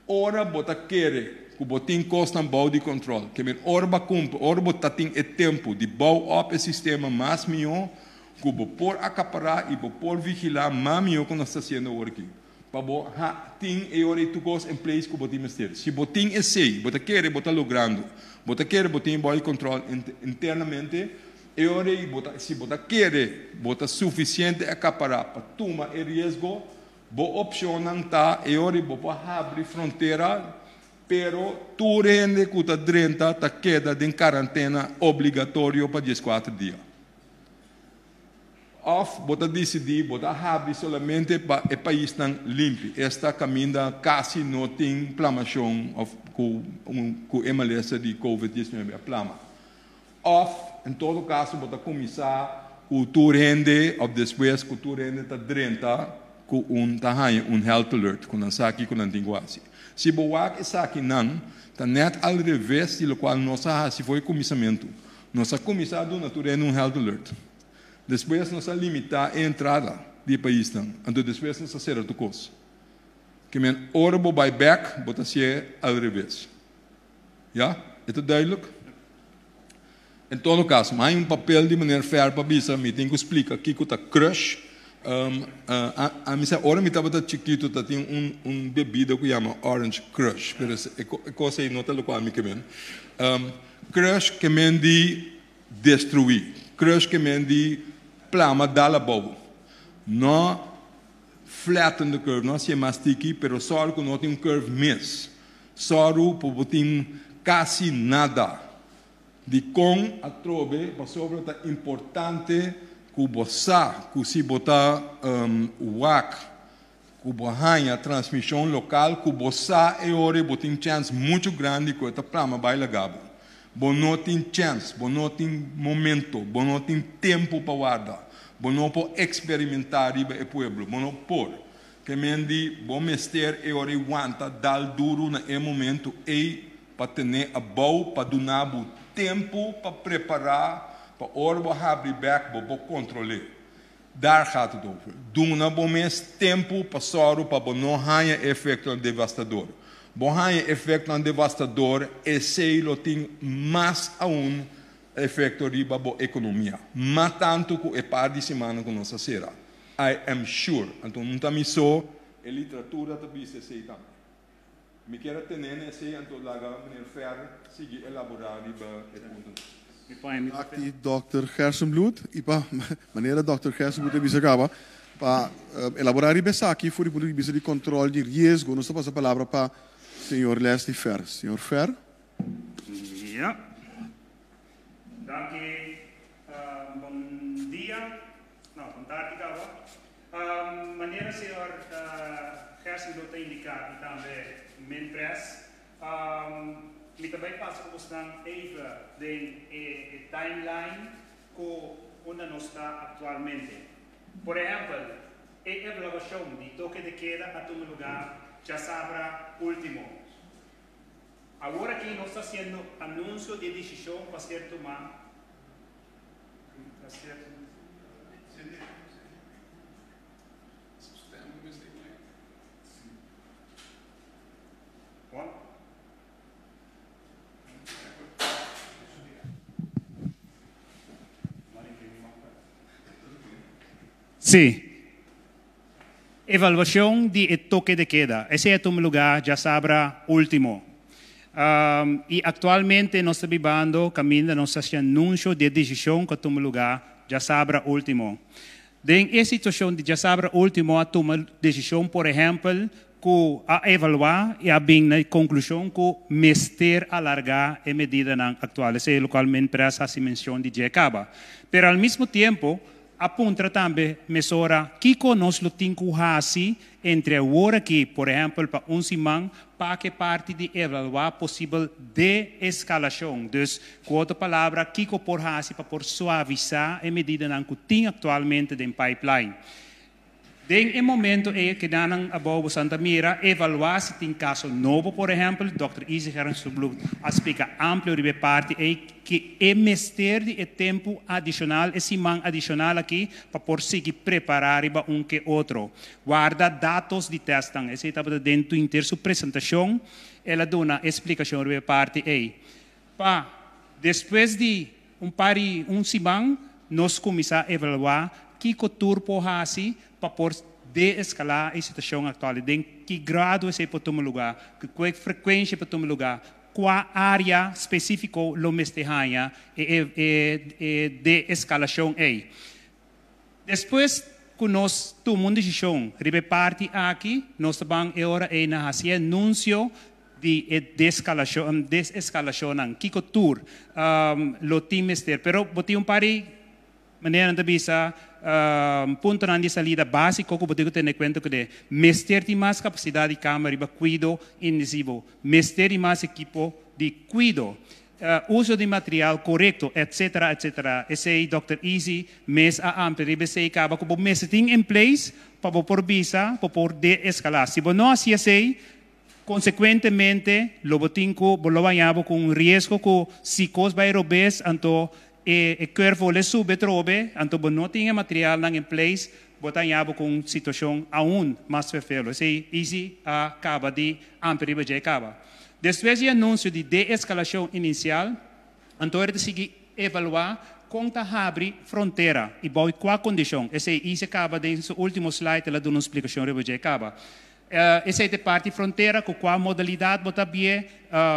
Ora, bota querer que costa um balde de control. Que men orba cumpre, orba tá tem é tempo de bau up o sistema mais melhor Kubo por acaparar e por vigilar mamio quando está sendo o aqui. Pabo ha ting e ore tu gos em place kubo ti mister. Se botin é sei, bota quer bota logrando. Bota quer botin body control internamente. E ore bota se bota quer bota suficiente acaparar para tomar e risco. Bo opção não tá e ore bo abrir fronteira pero tu rende cuta drenta ta queda de quarentena obrigatório para 14 dias. Of, bota decidir, bota rápido, somente para o país tão limpo. Esta caminha quase não tem plamação com o MLS de Covid-19, a plama. Of, em todo caso, bota começar o turende, ou depois o rende, está drenta com um tamanho, um health alert, com a saque, com a linguagem. Se boa que saque não, está net ao revés, de lo qual nossa se foi começamento. Nossa comissão do na turende um health alert nós nos limita a entrada de país. Então, depois nos fazer outra coisa. Que men orbo by back, bota se ao revés. Ja? Is het duidelijk? Em todo caso, há um papel de maneira fair para bisa, me tem que explicar aqui que está crush. Um, uh, a, a missa hora me estava tá chiquito, tá tem um, um bebida que chama Orange Crush, pero é coisa aí não tá local me que men. Um, crush que men de destruir. Crush que men de plama dalla bobo. Não flatten the curve, não se mastique, pero só que não tem um curve Só Solo porque tem quase nada. De com ehm, a trobe, mas sobre é importante que botar, que se botar um, o WAC, que botar a transmissão local, que botar e hora, tem chance muito grande que esta plama vai gabo Bono tem chance, bono tem momento, bono tem tempo para guardar. Bono pode experimentar riba e pueblo, bono pode. Que me diz bom mestre e ore aguenta dar duro na e momento e para ter a boa, para donar o tempo para preparar, para orbo abrir back, para controlar. Daar gaat het over. Doen na bom tempo para soro, para não ganhar efeito devastador. Bohai efeito não devastador e sei lo tem mais a um efeito riba bo economia. Mas tanto que é par de semana que nós será. I am sure. Então não também só a literatura também se sei também. Me quero ter nesse então laga meneer Fer sigue elaborar riba e ponto. Maak die dokter Gersenbloed, ipa, meneer dokter Gersenbloed e Bisagaba, para uh, eh, elaborar riba aqui, fora de política de controle de risco, não estou passando a palavra para señor Leslie die señor Fer Sí. Ja. Dankie. Ah, no, No, bom dia. Nou, vandaar die dag. Ehm wanneer también ah, mi oor Me en tot indikaar dan weer min pres. donde nos está actualmente. Por ejemplo, la evaluación de toque de queda a tu lugar ya sabrá último. Agora quem não está sendo anuncio de decisão para ser tomada, para ser What? Sim. Evaluação de toque de queda. Esse é um lugar, já sabrá, último. Um, e atualmente nossa caminho caminha nossa anúncio de decisão que toma lugar, já sabra último. Em essa situação de já sabra último, a toma decisão, por exemplo, que a evaluar e a bem na conclusão que mester alargar a medida na atual. Esse é localmente para essa dimensão de Jacaba. Mas ao mesmo tempo, apontar também mesora Kiko nós que fazer entre a hora que, por exemplo, para um simão, para que parte de evaluar possível de-escalação. Então, com outra palavra, Kiko por fazer para por suavizar a medida que tem atualmente no pipeline. Ding in momento e que danang abobo Santa Mira evaluatie um caso novo, por exemplo, Dr. Isiger Sublub explica amplo de parte e que é necessário de tempo adicional, esse man adicional aqui para por seguir preparar iba um que outro. Guarda dados de testam, esse tá dentro inteiro sua apresentação, ela dá uma explicação de parte e pa depois de um pari um simão nós começar a evaluar que coutur porrasi para por de-escalar a situação atual, de que grado você pode tomar lugar, que frequência pode tomar lugar, qual área específica lo mestejanha e, e, e de-escalação é. Depois que nós tomamos decisão, reparte aqui, nós vamos agora é na anúncio de desescalação, desescalação, que coutur, um, lo time Pero, botei um pari, maneira de visa, um, punto de salida básico que tener en cuenta que mester ti más capacidad de cámara para cuido invisivo, mester y más equipo de cuido. uso de material correcto, etcétera, etcétera, Ese doctor Easy, mes a amplio, ese acaba como mes in place para por visa, para por escalar. Si no hacía ese, consecuentemente, lo va lo bañaba con un riesgo que si cos va a e, e corpo le sube trobe, anto não tinha material nang in place, botanyabo kung sitwasyon aun mas fefelo. Se easy acaba de ampere ba acaba. Depois de anúncio de de-escalação inicial, então ele seguir evaluar conta abre fronteira e qual condição. Esse aí acaba dentro do último slide, ela dá uma explicação sobre acaba uh, eh, essete é parte fronteira com qual modalidade você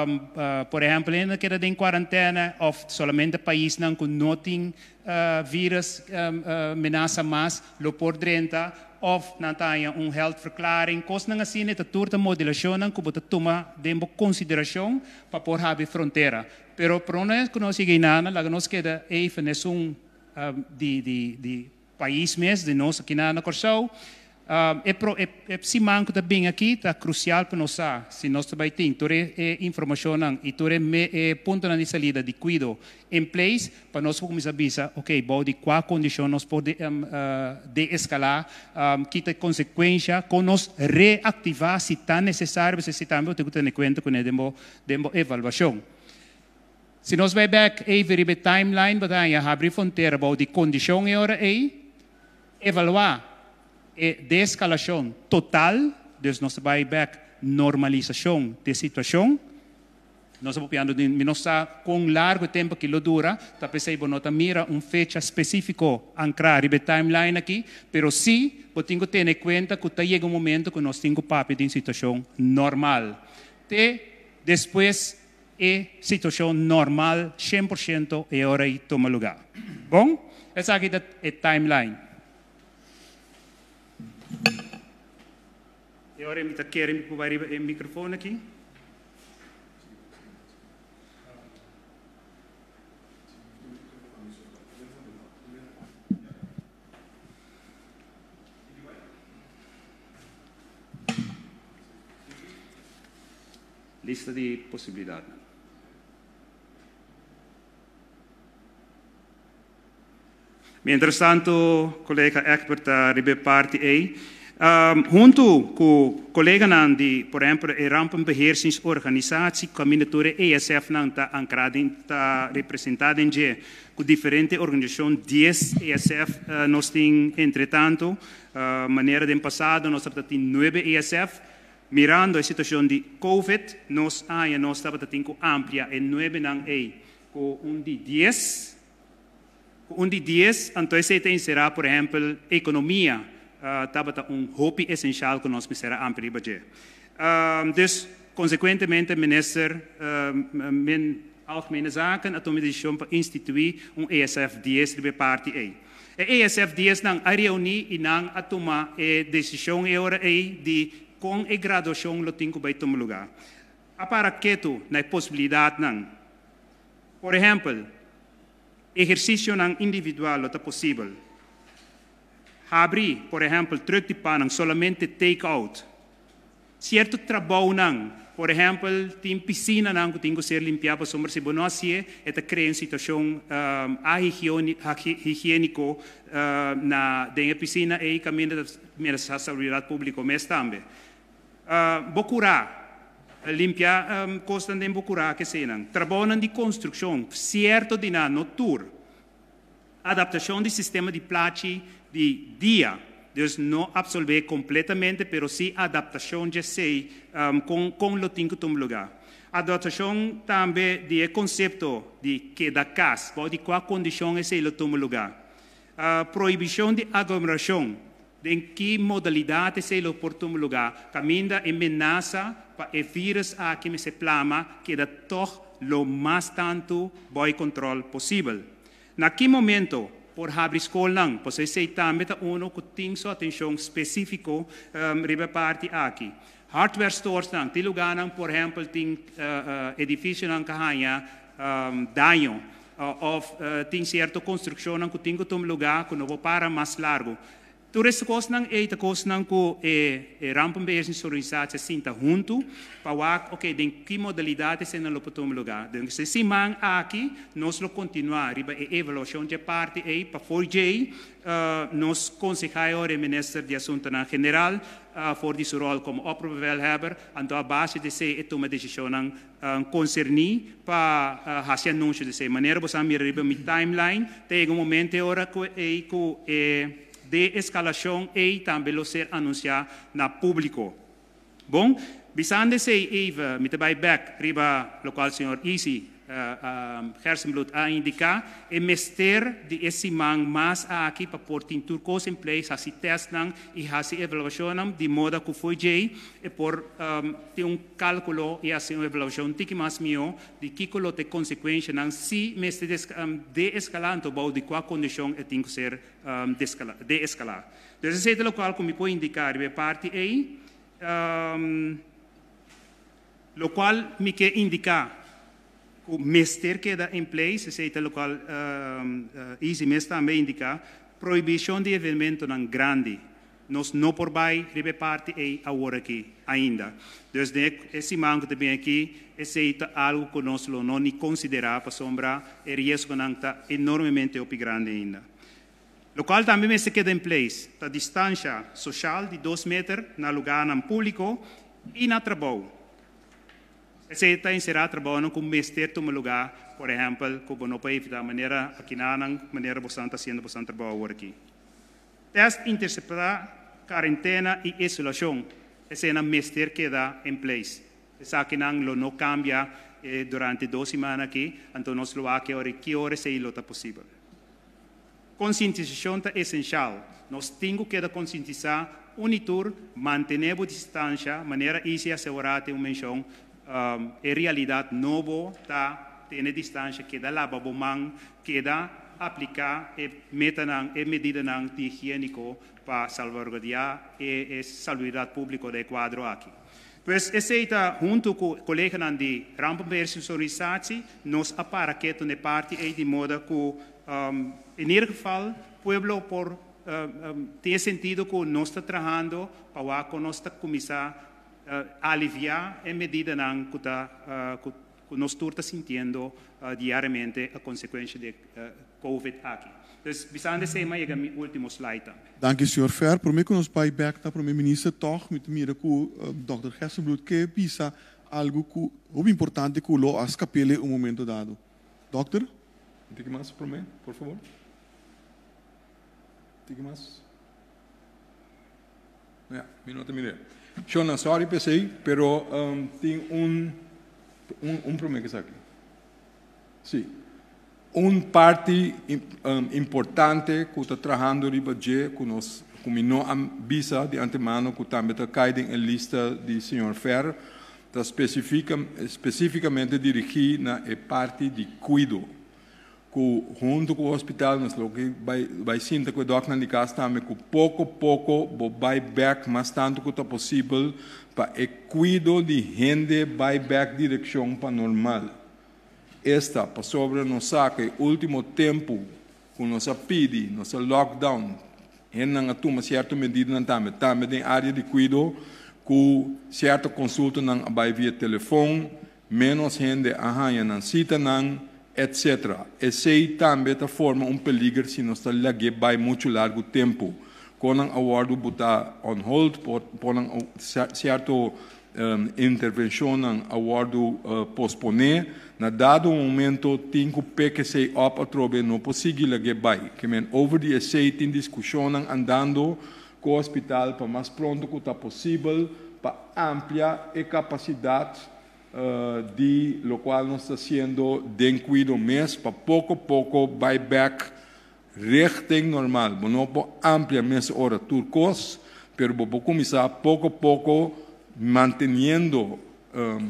um, uh, por exemplo, ainda que em quarentena, ou somente país não com não tem uh, vírus um, ehm, uh, eh, ameaça mais, lo por dentro, ou não tem um health verklaring, coisas não assim, é toda modelação que você toma em consideração para por haver fronteira. Pero por nós que nós seguimos nada, lá nós queremos, é um ehm, de de de país mesmo de nós aqui na Corsão ah, é, pro, é, é se manco de bem aqui, está crucial para nós, se nós também temos toda a informação e todo o ponto de saída de cuido em place, para nós podermos avisar, ok, bom, de qual condição nós podemos uh, de-escalar, um, que tem consequência, com nós reativar, se está necessário, se também tem que ter em conta com a avaliação. Se nós vamos back, a timeline, vai abrir fronteira, bom, de condição e hora aí, evaluar descalação total, Deus não vai back normalização de situação. Nós vamos pensando, não está com largo tempo que lo dura, talvez eu não mira uma fecha específica, ancrar a timeline aqui, mas sim, tenho que ter em conta que está chegando um momento que nós temos papo de uma situação normal. E depois, é situação normal, 100% e hora e toma lugar. Bom? Essa aqui é a timeline. Je hoort hem te keren bij een microfoon aquí. Lista di possibilità. Mientras tanto, colega Egbert arriba parte ei. Um, junto com o colega Nandi, por exemplo, a Rampenbeheersingsorganisatie, Caminatura ESF, está ancrada, está representada em G, com diferentes organizações, 10 ESF, uh, nós temos, entretanto, uh, maneira de passado, nós temos 9 ESF, mirando a situação de COVID, nós, ah, nós temos amplia, e 9 não é, com um de 10 onde 10, então se tem sera por exemplo, economia, uh, ah, tabata um hobby essencial que nós será ampli budget. Um, ah, dus consequentemente minister ah, um, min algemene zaken atomidisjon pa institui un ESF 10 de party A. E ESF 10 nang a inang atuma e, e decisão e ora e di com e graduação lotinko ba itum lugar. para keto na possibilidade nang. For example, ehersisyo ng individual o at possible. Habri, for por exemplo, tröktipanang solamente take-out. Sierto trabalho nang, por exemplo, tem piscina nang que tem que ser limpiada para se bonosie, e tá criando situação um, higiênico uh, na denha piscina e caminho da segurança publiko mes tambe. Uh, bokura, limpia um, ehm, costa de bucura che senan. Trabonan de construção, cierto de na tour Adaptación de sistema de plachi de dia. Deus não absolve completamente, pero sim adaptación de sei um, ehm, con, con lo tinco tum lugar. Adaptação também de conceito de que da casa, pode qual condição esse lo tum lugar. Uh, ah, proibição de aglomeração, em que modalidade se é o oportuno lugar. caminha em menaça para vírus a que me se plama, que da toch lo mais tanto bom controle possível. Naquele momento, por abrir escola você pois também tá uno que tem sua atenção específica um, riba parte aqui. Hardware stores não tem lugar por exemplo, tem uh, uh, eh, edifício lang kahanya um, danho, uh, of uh, eh, tem certa construção lang que tem lugar que não vou para mais largo. Toeriste koos nang e te koos nang ko e, eh, e eh, rampenbeheersingsorganisatie sien te huntu. Pa wak, ok, den ki modalidades en lo potom lugar. Den se si man aki, nos lo continuar riba e evaluación de parte e pa for jei, uh, nos consejaio de minister de assunto na general, uh, voor die rol como opperbevelhebber, en a base de se e toma decissionan um, concerni pa uh, hacia anúncio de se. Maneira, bosam mi riba mi timeline, tegen um momento ora ko e ko e de-escalação e também lo ser anunciado na público. Bon, bisande se Eva, mete vai back, riba, local senhor Easy, Hersenblut eh, eh, a indicar, é mestre de esse man mas a aqui para pôr tintur coisa em place, a se testam e a se avaliacionam de modo que foi j e por um, ter um cálculo e a se uma que mais mio, de que colo te consequência não se mester um, de escalando, bom, de qual condição é tem que ser um, de escalar. Então, esse é o qual que me pode indicar, a parte aí, um, lo qual me quer indicar mester queda em place, tal qual uh, uh, easy mes também indica, proibição de evento não grande. Nós não por bai parte e agora aqui ainda. Desde esse manco também aqui, é algo que nós não nem considerar para sombra, e risco não está enormemente opi grande ainda. Local também se queda em place, a distância social de 2 metros na lugar não público e na trabalho. Kasi tayong sira trabaho ng kumester tumuluga, por example, kubono pa ifita manera akinanang manera bastante haciendo bastante trabaho worki. Test intercepta quarentena y isolación. Ese na que queda en place. Esa akinang lo no cambia eh, durante dos semanas aquí, entonces nos lo que ahora, ¿qué hora se ilo hilo é posible? Conscientización é es esencial. Nos tengo que conscientizar unitur, manter a distância, maneira isso assegurar uma menção um, é realidade novo tá? Tem distância que dá lá babomang, que dá aplicar e é meta e é medida nan é, de higiênico para salvaguardar e, e saúde pública do quadro aqui. pois esse essa tá junto com colega nan de rampenpersonalizatie nos aparaketo ne parte e de modo que um, em ieder caso pueblo por uh, um, tem sentido que nós está trabalhando para que nós está começar eh, aliviar em medida que, tá, que, nós estamos sentindo diariamente a consequência de eh, COVID aqui. Então, vi sande se mai ga slide. Obrigado, Sir Fer, pro mim, kon ons by back ta pro ministro minister tog met mire eh, Dr. Gesselbloed ke pisa algo ku o importante ku lo as capele um momento dado. Dr. Diga mais para mim, por favor. Diga mais. Ja, é, minuto e meio yo no soy PCI, pero um, tengo un, un, un problema que aquí. Sí. Un parte um, importante que está trabajando en budget, que nos não avisa de antemano que também está caído em lista de senhor Fer, está especifica, especificamente dirigida na parte de cuido ku junto o hospital nas lo que vai vai sinta ku doc na casa me com pouco pouco bo buy back mas tanto que está possível para e cuido de gente vai back direção para normal esta para sobre no saque último tempo com nossa apide nossa lockdown en na tuma certo medida na tame tame de área de cuido com certo consulta não buy via telefone menos gente arranha não cita não etc. Esse aí também tá forma um perigo se nós está lá vai muito largo tempo. Quando o awardo está on hold, por certo um, ehm, intervenção o awardo uh, eh, posponer, na dado momento tem que pegar se up a trobe não possível lá vai. Que men over the essay tem discussão andando com o hospital para mais pronto que está possível para ampliar a capacidade Eh, de lo cual no está haciendo... de cuido mes para poco a poco back richting normal, normalidad... para ampliar mês hora turcos, pero poco começar poco a poco... manteniendo um,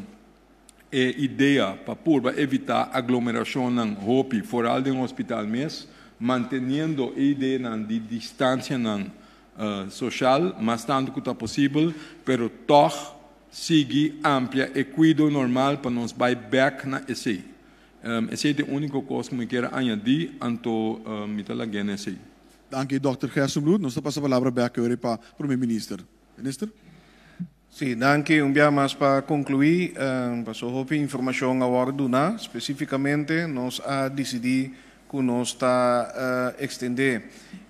idea... para evitar aglomeración... ...en hopi, de hospital mês, manteniendo idea de distancia eh, social, ...más tanto que está posible... pero todo sigue ampla, cuido normal para nós back na esse Um, esse é o único coisa que eu quero añadir anto um, eh, mitala gene SI. Dankie Dr. Gersenbloed. Nos passa a palavra back para o primeiro-ministro. Minister? Sim, sí, dankie. Um dia mais para concluir, um, passou hopi informação agora do especificamente nós a decidir que nós está uh, estender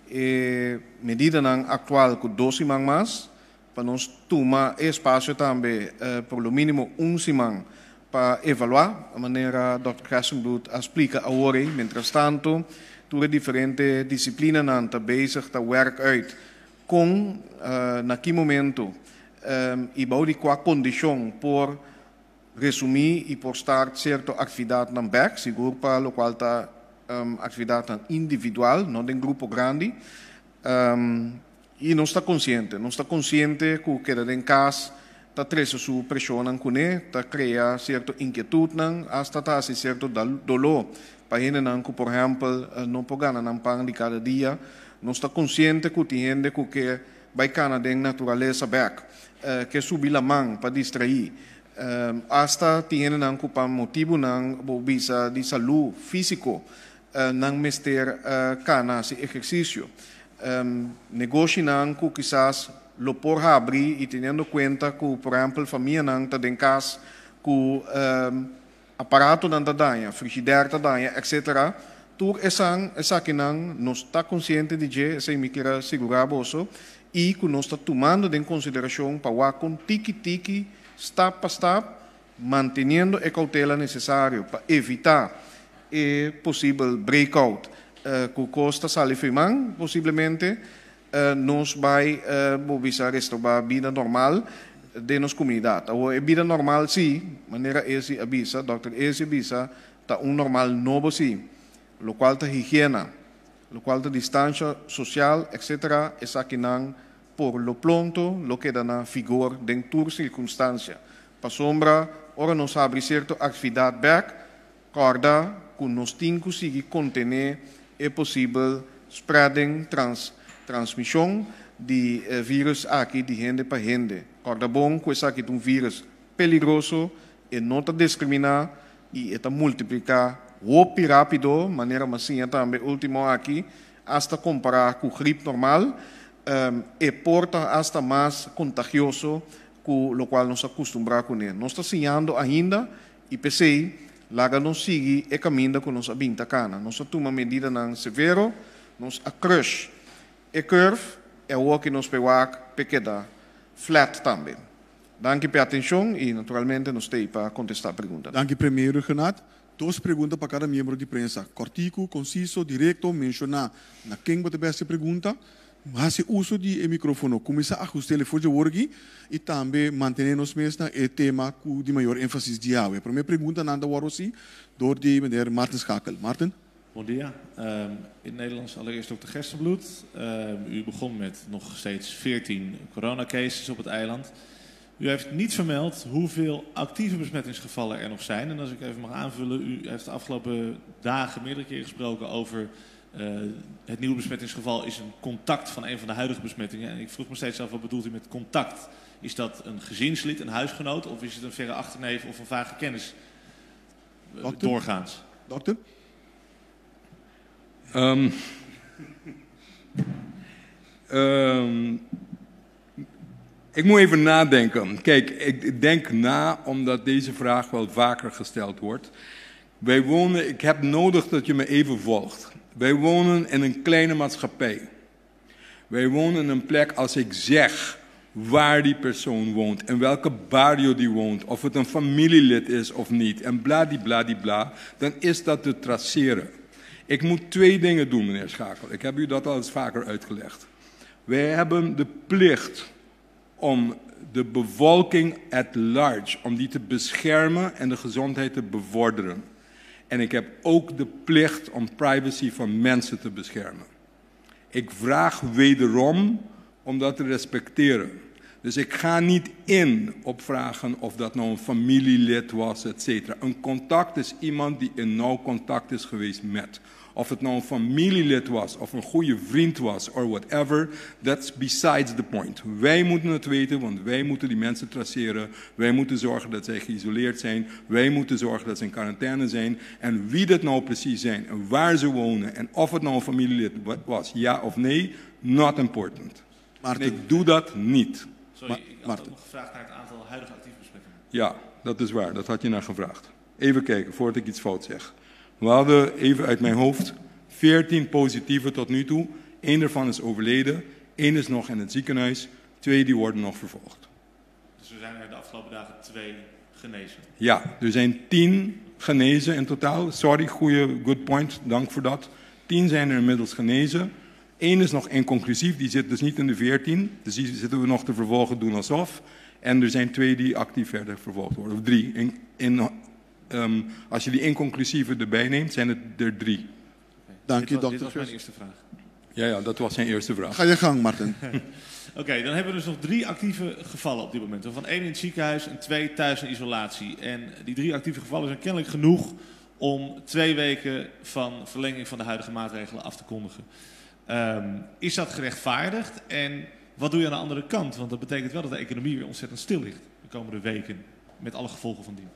e eh, medida na atual com 12 mang mais para nós tomar espaço também, eh, pelo mínimo, um semana para evaluar a maneira que o Dr. Kassenblut explica agora. Mientras tanto, todas diferentes disciplinas estão bezig o werk com, uh, eh, naquele momento, e eh, boude a condição por resumir e por estar certo atividade no back, seguro para o qual está um, atividade individual, não um grupo grande e não está consciente. Não está consciente que o quedar em casa está trazendo sua pressão está criando certa inquietude até está fazendo certo dolor. Para gente não que, por exemplo, eh, não pode ganhar não pão de cada dia, não está consciente que tem gente que vai cana de natureza back, eh, que subir a mão para distrair. Eh, até tem tiene nang kupang motivo de saúde física, não físico uh, nang mister uh, si exercício um, ehm, negócio nanco, quizás, lo porra abrir e tendo conta que, por exemplo, a família não está em casa, que o um, aparato não está danha, frigideira está danha, etc. Tur essa essa que não não está consciente de que essa me queira segurar bolso e que não está tomando em consideração para o com tiki tiki step by step, mantendo a cautela necessária para evitar é eh, possível breakout. Eh, costa Salifimán, posiblemente eh, nos va eh, a esto va vida normal de nos comunidad. O vida normal sí, manera ese avisa, doctor ese avisa, está un normal nuevo sí, lo cual está higiene, lo cual está distancia social, etcétera, es aquí por lo pronto lo que na figura dentro de circunstancia. Para sombra, ahora nos abre cierta actividad back, corda, con nos tiene que contener é possível spreading, trans, transmissão de eh, vírus aqui de gente para gente. Corda bom, coisa aqui de um vírus perigoso, e não está discriminar, e está é multiplicar muito rápido, maneira assim, também último aqui, hasta comparar com gripe normal, um, ehm, e porta hasta mais contagioso, com o qual nos acostumamos com ele. Não está ensinando ainda, e pensei, Laga não sigue e caminha com nossa binta cana. Nossa toma medida não severo, nos a crush. E curve é o que nos peguar pequeda flat também. Danke pela atenção e naturalmente nos tem para contestar a pergunta. Danke primeiro, Renato. Duas perguntas para cada membro de imprensa. Cortico, conciso, direto, mencionar na quem você pergunta. pergunta hasi uso di e ook começa a ajustar het fogo en e também manter nos mesma het thema, met de maior de água. mijn vraag aan de door de meneer Martin Schakel. Martin. Ehm, in het Nederlands allereerst ook de gerstenbloed. Ehm, u begon met nog steeds 14 coronacases op het eiland. U heeft niet vermeld hoeveel actieve besmettingsgevallen er nog zijn. En als ik even mag aanvullen, u heeft de afgelopen dagen meerdere keer gesproken over eh, het nieuwe besmettingsgeval is een contact van een van de huidige besmettingen. En ik vroeg me steeds af, wat bedoelt u met contact? Is dat een gezinslid, een huisgenoot of is het een verre achterneef of een vage kennis eh, doorgaans? Dokter? Ehm, ehm, ik moet even nadenken. Kijk, ik denk na omdat deze vraag wel vaker gesteld wordt. Wij wonen, ik heb nodig dat je me even volgt. Wij wonen in een kleine maatschappij. Wij wonen in een plek als ik zeg waar die persoon woont, en welke barrio die woont, of het een familielid is of niet, en bladibladibla, dan is dat te traceren. Ik moet twee dingen doen, meneer Schakel. Ik heb u dat al eens vaker uitgelegd. Wij hebben de plicht om de bevolking at large, om die te beschermen en de gezondheid te bevorderen. En ik heb ook de plicht om privacy van mensen te beschermen. Ik vraag wederom om dat te respecteren. Dus ik ga niet in op vragen of dat nou een familielid was, et Een contact is iemand die in nauw contact is geweest met. Of het nou een familielid was, of een goede vriend was, or whatever. That's besides the point. Wij moeten het weten, want wij moeten die mensen traceren. Wij moeten zorgen dat zij geïsoleerd zijn. Wij moeten zorgen dat ze in quarantaine zijn. En wie dat nou precies zijn, en waar ze wonen, en of het nou een familielid was, ja of nee, not important. Maar ik doe dat niet. Sorry, ik had nog gevraagd naar het aantal huidige actief besmettingen. Ja, dat is waar. Dat had je naar gevraagd. Even kijken, voordat ik iets fout zeg. We hadden even uit mijn hoofd 14 positieve tot nu toe. Eén daarvan is overleden, één is nog in het ziekenhuis, twee die worden nog vervolgd. Dus er zijn er de afgelopen dagen twee genezen? Ja, er zijn tien genezen in totaal. Sorry, goede, good point, dank voor dat. Tien zijn er inmiddels genezen. Eén is nog inconclusief, die zit dus niet in de veertien. Dus die zitten we nog te vervolgen, doen alsof. En er zijn twee die actief verder vervolgd worden, of drie in, in Ehm, als je die inconclusieve erbij neemt, zijn het er drie. Dank je, dokter. Dat was mijn eerste vraag. Ja, ja, dat was zijn eerste vraag. Ga je gang, Martin. Oké, dan hebben we dus nog drie actieve gevallen op dit moment. Van één in het ziekenhuis en twee thuis in isolatie. En die drie actieve gevallen zijn kennelijk genoeg om twee weken van verlenging van de huidige maatregelen af te kondigen. Ehm, is dat gerechtvaardigd? En wat doe je aan de andere kant? Want dat betekent wel dat de economie weer ontzettend stil ligt de komende weken. Met alle gevolgen van dien.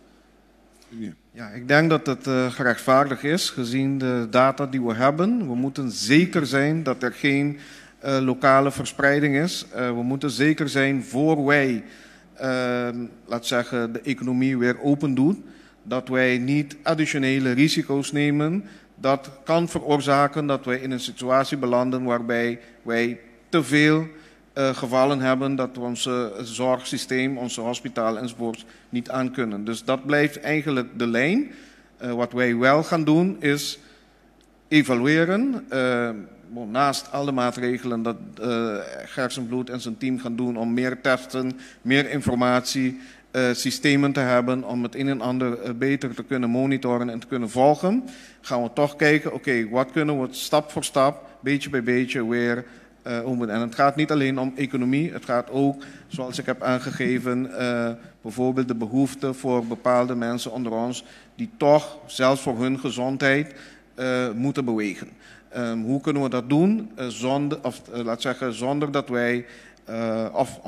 Ja, ik denk dat het uh, is gezien de data die we hebben. We moeten zeker zijn dat er geen eh, lokale verspreiding is. Eh, we moeten zeker zijn voor wij, ehm, laat zeggen, de economie weer open doen, dat wij niet additionele risico's nemen. Dat kan veroorzaken dat wij in een situatie belanden waarbij wij te veel eh, gevallen hebben dat we ons zorgsysteem, onze hospitaal enzovoort niet aan kunnen. Dus dat blijft eigenlijk de lijn. Eh, wat wij wel gaan doen is evalueren. Uh, naast alle maatregelen dat uh, Gersenbloed en zijn team gaan doen om meer testen, meer informatie, systemen te hebben om het een en ander beter te kunnen monitoren en te kunnen volgen, gaan we toch kijken, oké, wat kunnen we stap voor stap, beetje bij beetje weer eh, en het gaat niet alleen om economie, het gaat ook, zoals ik heb aangegeven, eh, bijvoorbeeld de behoefte voor bepaalde mensen onder ons die toch, zelfs voor hun gezondheid, eh, moeten bewegen. Ehm, hoe kunnen we dat doen zonder, of, laat zeggen, zonder dat wij, of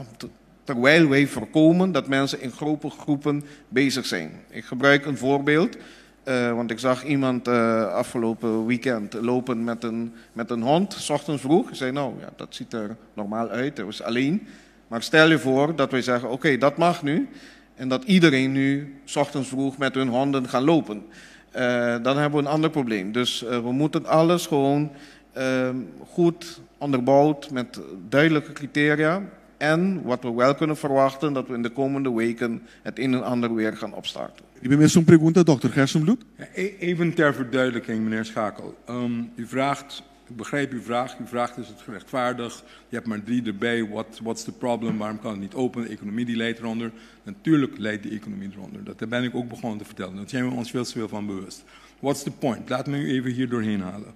terwijl wij voorkomen dat mensen in grote groepen bezig zijn. Ik gebruik een voorbeeld. Eh, want ik zag iemand eh, afgelopen weekend lopen met een, met een hond, s ochtends vroeg. Ik zei, nou, ja, dat ziet er normaal uit, dat was alleen. Maar stel je voor dat wij zeggen, oké, dat mag nu. En dat iedereen nu s ochtends vroeg met hun honden gaan lopen. Eh, dan hebben we een ander probleem. Dus we moeten alles gewoon ehm, goed onderbouwd met duidelijke criteria en wat we wel kunnen verwachten, dat we in de komende weken het een en ander weer gaan opstarten. Ik ben met zo'n pregunta, dokter Gersenbloed. E- even ter verduidelijking, meneer Schakel. Ehm, u vraagt, ik begrijp uw vraag, u vraagt is het gerechtvaardigd? Je hebt maar drie erbij, Wat What, What's the waarom kan het niet open? De economie die leidt eronder. Natuurlijk leidt de economie eronder, dat ben ik ook begonnen te vertellen. Daar zijn we ons veel te veel van bewust. What's the point? Laat me u even hier doorheen halen.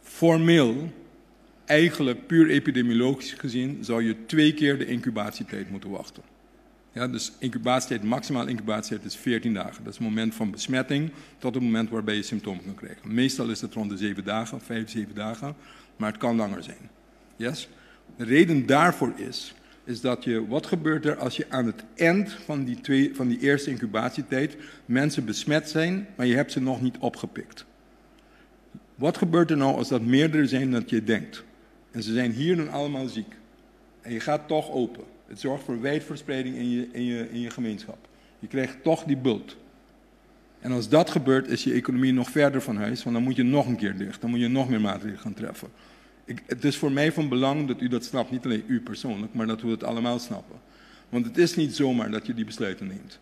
Formeel eigenlijk puur epidemiologisch gezien zou je twee keer de incubatietijd moeten wachten. Ja, dus incubatietijd, maximaal incubatietijd is 14 dagen. Dat is het moment van besmetting tot het moment waarbij je symptomen kan krijgen. Meestal is het rond de 7 dagen, 5, 7 dagen, maar het kan langer zijn. Yes? De reden daarvoor is, is dat je, wat gebeurt er als je aan het eind van die, twee, van die eerste incubatietijd mensen besmet zijn, maar je hebt ze nog niet opgepikt? Wat gebeurt er nou als dat meerdere zijn dan je denkt? En ze zijn hier nu allemaal ziek. En je gaat toch open. Het zorgt voor wijdverspreiding in je, in je, in je gemeenschap. Je krijgt toch die bult. En als dat gebeurt, is je economie nog verder van huis, want dan moet je nog een keer dicht. Dan moet je nog meer maatregelen gaan treffen. Ik, het is voor mij van belang dat u dat snapt, niet alleen u persoonlijk, maar dat we het allemaal snappen. Want het is niet zomaar dat je die besluiten neemt.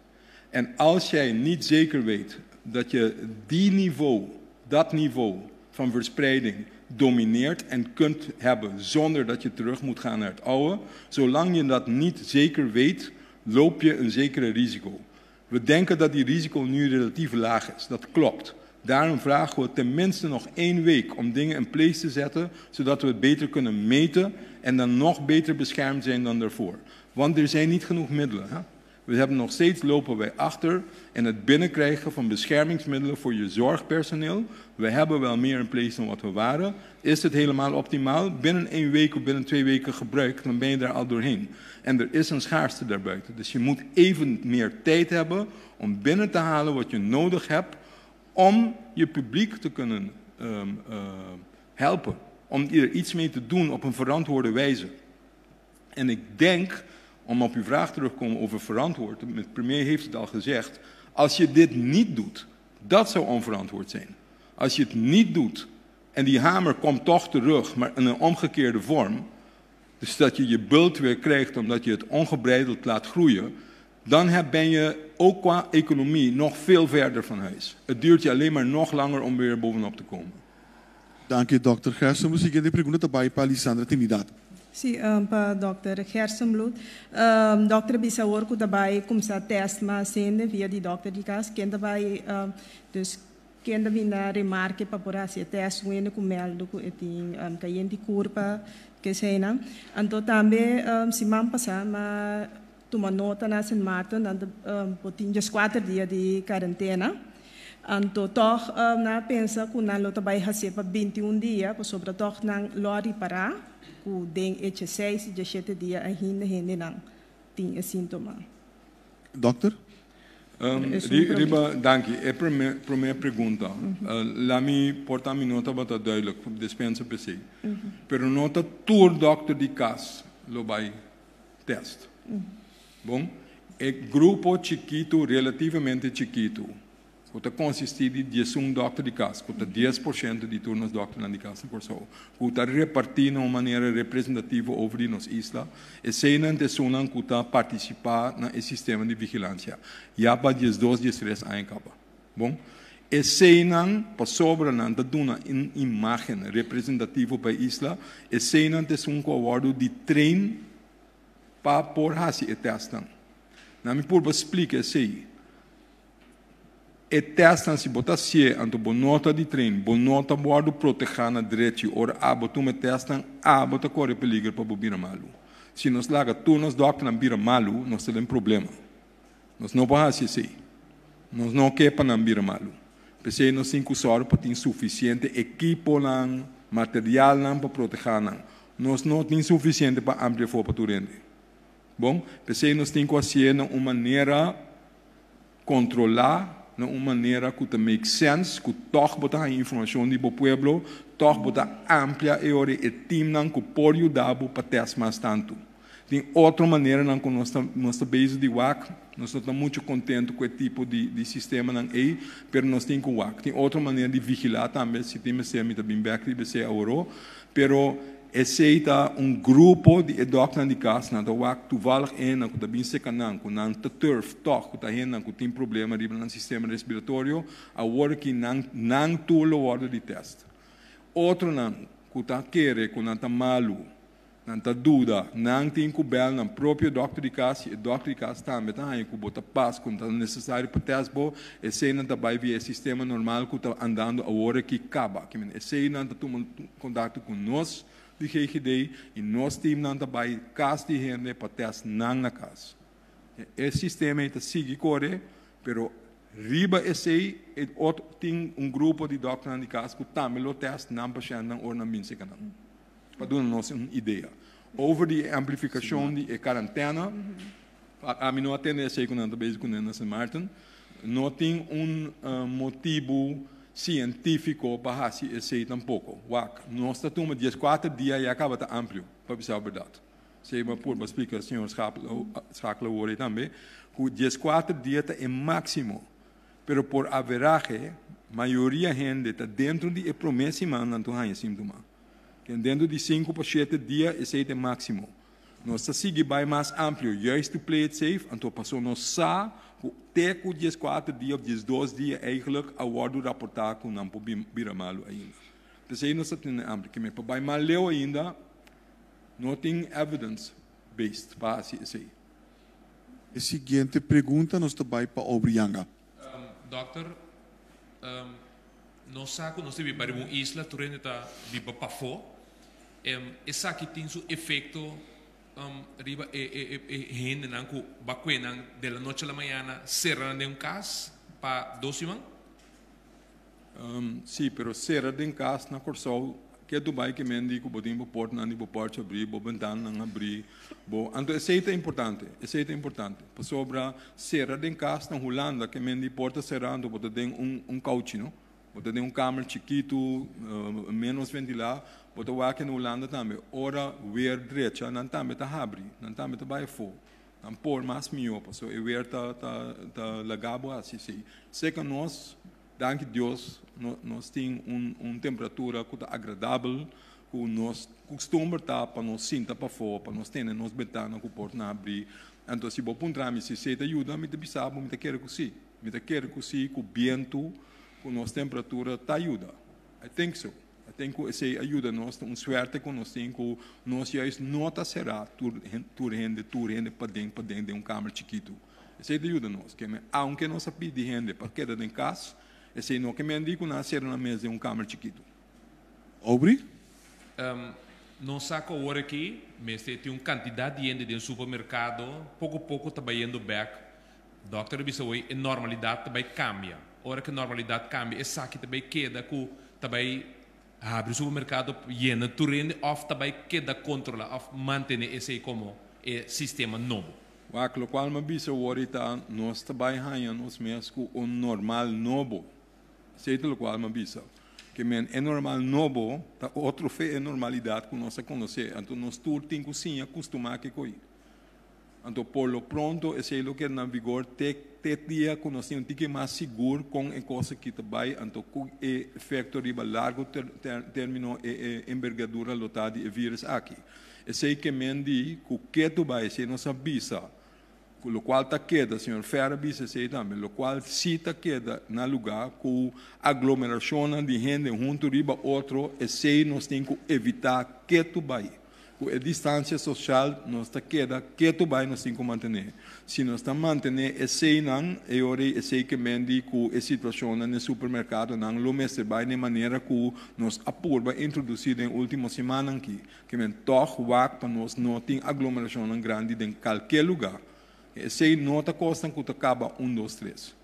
En als jij niet zeker weet dat je die niveau, dat niveau van verspreiding domineert en kunt hebben, zonder dat je terug moet gaan naar het oude. Zolang je dat niet zeker weet, loop je een zekere risico. We denken dat die risico nu relatief laag is. Dat klopt. Daarom vragen we tenminste nog één week om dingen in place te zetten, zodat we het beter kunnen meten en dan nog beter beschermd zijn dan daarvoor. Want er zijn niet genoeg middelen. Hè? We hebben nog steeds lopen wij achter in het binnenkrijgen van beschermingsmiddelen voor je zorgpersoneel. We hebben wel meer in place dan wat we waren. Is het helemaal optimaal? Binnen één week of binnen twee weken gebruik, dan ben je daar al doorheen. En er is een schaarste daarbuiten. Dus je moet even meer tijd hebben om binnen te halen wat je nodig hebt om je publiek te kunnen ehm, eh, helpen. Om er iets mee te doen op een verantwoorde wijze. En ik denk om op uw vraag terug te komen over verantwoord, de premier heeft het al gezegd, als je dit niet doet, dat zou onverantwoord zijn. Als je het niet doet en die hamer komt toch terug, maar in een omgekeerde vorm, dus dat je je bult weer krijgt omdat je het ongebreideld laat groeien, dan ben je ook qua economie nog veel verder van huis. Het duurt je alleen maar nog langer om weer bovenop te komen. Dank je, dokter Gersen. Misschien de pergunta também para Alessandra Trinidad. sim, um, pa Dr. Hersenblut, um, Dr. bisa orku dabai kum sa test ma sende via di Dr. Dikas, ken dabai um, dus ken o vina remarke pa pora si test wene kum meldu ku eting um, ka yen di kurpa ke sena. Anto tambe um, si mampa sa ma nota na San Martin and um, potin just 4 de quarentena. Anto toh um, na pensa ku na lo dabai hasepa 21 dia, pa sobra toh nang lori para o DEN-H6 de 7 dias ainda ainda não tem sintoma. Doctor? Um, ehm, Riba, dankie. É a primeira, para minha pergunta. Uhum. Uh, lá me mhm. eh, porta minha nota bata duidelijk, dispensa para si. Uhum. Pero nota todo doctor de caso, lo vai teste. Uhum. Bom, é grupo chiquito, relativamente chiquito que consistidi de um doctor de casa, que 10% de turnos doctor de casa por está repartido de uma maneira representativa over di nos isla, e senan que está kota participar no sistema de vigilância. já há dies 12, 13 3 einkapa. Bom? E senan, por sobre nan, da duna in imagen representativa pa isla, e senan de um coordo de train para por hasi e testan. Na mi purba explicar sei e testan se botasie anto bonota de trem bonota boardu protejana botou-me abotume a abota corre peligro para bobira malu. Se nos laga tu nos doctor na bira malu, nós temos problema. Nós não podemos assim. Nós não queremos na bira malu. Pensei nos cinco horas para ter suficiente equipo lang, material lang para proteger Nós não temos suficiente para ampliar fogo para turende Bom, pensei nos cinco assim uma maneira controlar uma maneira que te make sense, que toch bota a informação do povo, toch bota er amplia e ore e team nan que por para ter mais tanto. Tem outra maneira nan com nossa nossa base de WAC, nós estamos muito contentes com o tipo de, de sistema nan ei, pero nós temos com WAC. Tem outra maneira de vigilar também, se tem se a mita bem back, se a oro, pero aceita um grupo de docna de casa na tua tawak tuvalar ena que também se canan com nan turf toc que tá ena que tem problema de no sistema respiratório a work não nan o ordem de teste outro não que tá querer que não tá malu não tá duda não tem que bel não próprio doctor de casa e doctor de casa também tá aí que bota paz quando tá necessário para teste bo e sei não tá vai via sistema normal que tá andando a hora que acaba que men e sei nan tá tomando contato com nós de GGD e nosso time não trabalha caso de renda para ter as não na casa. Esse sistema está seguindo correr, pero riba esse aí, outro tem um grupo de doctores de casa que também o as não para não ou não minha canal. Para dar uma ideia. Over the amplificação de quarentena, a mim não atende é que não está bem com o Nelson Martin, não tem um eh, motivo científico para ser eh, tampouco. Wak, nossa turma diz quatro dias e acaba tá amplo, para pensar a verdade. Se me por explicar, senhor escala o olho também, que diz quatro dias é máximo, pero por average, maioria gente está dentro de promessa e manda tu ganha sintoma. Dentro de cinco para sete dias, esse é máximo. Nossa, Nós vai mais amplo, justo play it safe, então passou nossa. sabe te koedjes dias die op die doos que je eigenlijk a wardo rapportaku nampo biramalu ainda. Pensei no satin amrike me pabai mal leu ainda nothing evidence based pa si ehm, ehm, si. Ehm, e seguinte pergunta nos tabai pa obrianga. Um, doctor um, no saco nós teve para uma isla turenta bipa pafo. Um, essa aqui tem seu efeito um, arriba e, e, e, e gente nanku bacuenan de la noche a la mañana cerran de un cas pa dosiman? Um, sim, pero cerra de un cas na corsol que Dubai que mendi que bodim bo porto nandi bo porto abri, bo bandan não abrir bo anto aceita é importante aceita é importante pa sobra serra de casa na Holanda que mendi porta cerrando bo tem um um caucho não você tem um câmara chiquito, uh, menos ventilado, você vai aqui na Holanda também. Ora, ver direita, não também está abre, não também está baixo. Não por mais mil, porque o ver está tá, tá, tá legado assim. Ah, sim. Sei que nós, dank Deus, nós, nós temos um, uma temperatura que está agradável, que nós costumamos estar tá, para nós sentar para fora, para nós termos nossa ventana que o porto não abrir. Então, se você encontrar-me, se você ajuda, me te bisabo, me te quero que sim. Me te quero que sim, com o vento, com nossa temperatura está ajuda. I think so. I think isso ajuda nós, uma suerte que nós temos que nós já nota será tur rende, tur rende para dentro, para dentro de um câmara chiquito. Isso ajuda nós. Que, aunque nós pedimos rende para queda em casa, isso não que me indico nascer na mesa de um câmara chiquito. Obre? Um, não saco agora aqui, mas tem uma quantidade de gente de um supermercado, pouco a pouco está indo back. Doctor, isso é normalidade também cambia hora que a normalidade cambia, só que também queda com também abre o supermercado e é na Turin of também queda controla, of mantém esse como é, sistema novo. O que eu me bisa worita nós também ganhamos mesmo um normal novo. Sei o qual me disse. que men é normal novo, tá outro fe é normalidade que nós conhecemos. Então nós tudo tem que sim acostumar que coi. Então, por lo pronto, esse é o que é na vigor até te dia assim um tique mais seguro com a coisa que bem, então, com o efeito riba largo término e, envergadura lotada de vírus aqui. Esse é que mendi, com que tu vai, se não sabisa, lo qual tá queda, senhor Ferra se sei também, lo qual cita tá queda na lugar com aglomeração de gente junto riba outro, esse nós temos que evitar que tu vai a distância social não está queda, que tu vai nos cinco manter. Se nós está manter, é sei não, e ora sei que vende com a situação no supermercado não, o mestre vai de maneira que nós apurba introduzido em última semana aqui, que vem toque wak para nós não tem aglomeração grande em qualquer lugar. Esse sei está costa que acaba um, dois, três.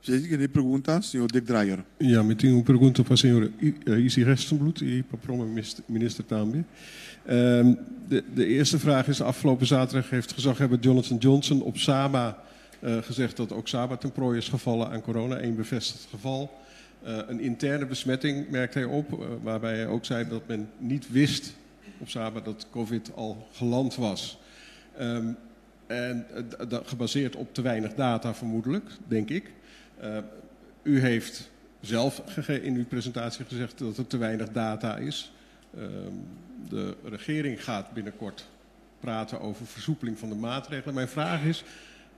Zet ik in die perguntas, senhor Dick Dreyer? Ja, meteen een vraag para a senhora Isi Restenbloed ik para minister Tambie. Um, ehm, de, de eerste vraag is, afgelopen zaterdag heeft gezaghebber Jonathan Johnson op Saba eh, gezegd dat ook Saba ten prooi is gevallen aan corona, één bevestigd geval. Eh, een interne besmetting merkte hij op, eh, waarbij hij ook zei dat men niet wist op Saba dat COVID al geland was. Ehm, en eh, gebaseerd op te weinig data vermoedelijk, denk ik. Eh, u heeft zelf in uw presentatie gezegd dat er te weinig data is. Ehm, de regering gaat binnenkort praten over versoepeling van de maatregelen. Mijn vraag is,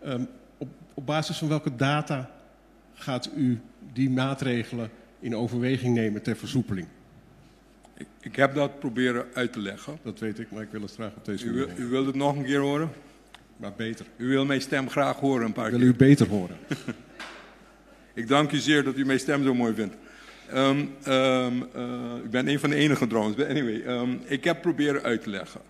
ehm, op, op basis van welke data gaat u die maatregelen in overweging nemen ter versoepeling? Ik, ik heb dat proberen uit te leggen. Dat weet ik, maar ik wil het graag op deze manier. U, u wilt het nog een keer horen? Maar beter. U wil mijn stem graag horen een paar wil keer. Wil u beter horen. ik dank u zeer dat u mijn stem zo mooi vindt. Ehm, ehm, eh, ik ben een van de enige trouwens. Anyway, ehm, ik heb proberen uit te leggen.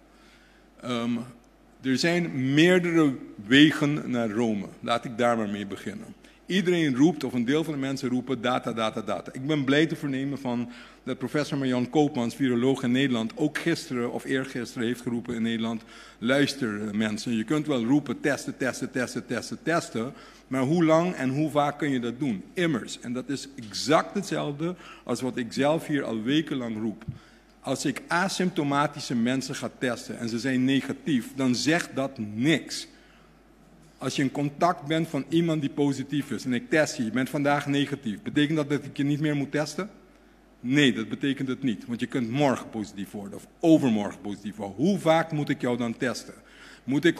er zijn meerdere wegen naar Rome. Laat ik daar maar mee beginnen. Iedereen roept, of een deel van de mensen roepen, data, data, data. Ik ben blij te vernemen van dat professor Marjan Koopmans, viroloog in Nederland, ook gisteren of eergisteren heeft geroepen in Nederland, luister eh, mensen, je kunt wel roepen testen, testen, testen, testen, testen, maar hoe lang en hoe vaak kun je dat doen? Immers. En dat is exact hetzelfde als wat ik zelf hier al wekenlang roep. Als ik asymptomatische mensen ga testen en ze zijn negatief, dan zegt dat niks. Als je in contact bent van iemand die positief is en ik test je, je bent vandaag negatief, betekent dat dat ik je niet meer moet testen? Nee, dat betekent het niet. Want je kunt morgen positief worden of overmorgen positief worden. Hoe vaak moet ik jou dan testen? Moet ik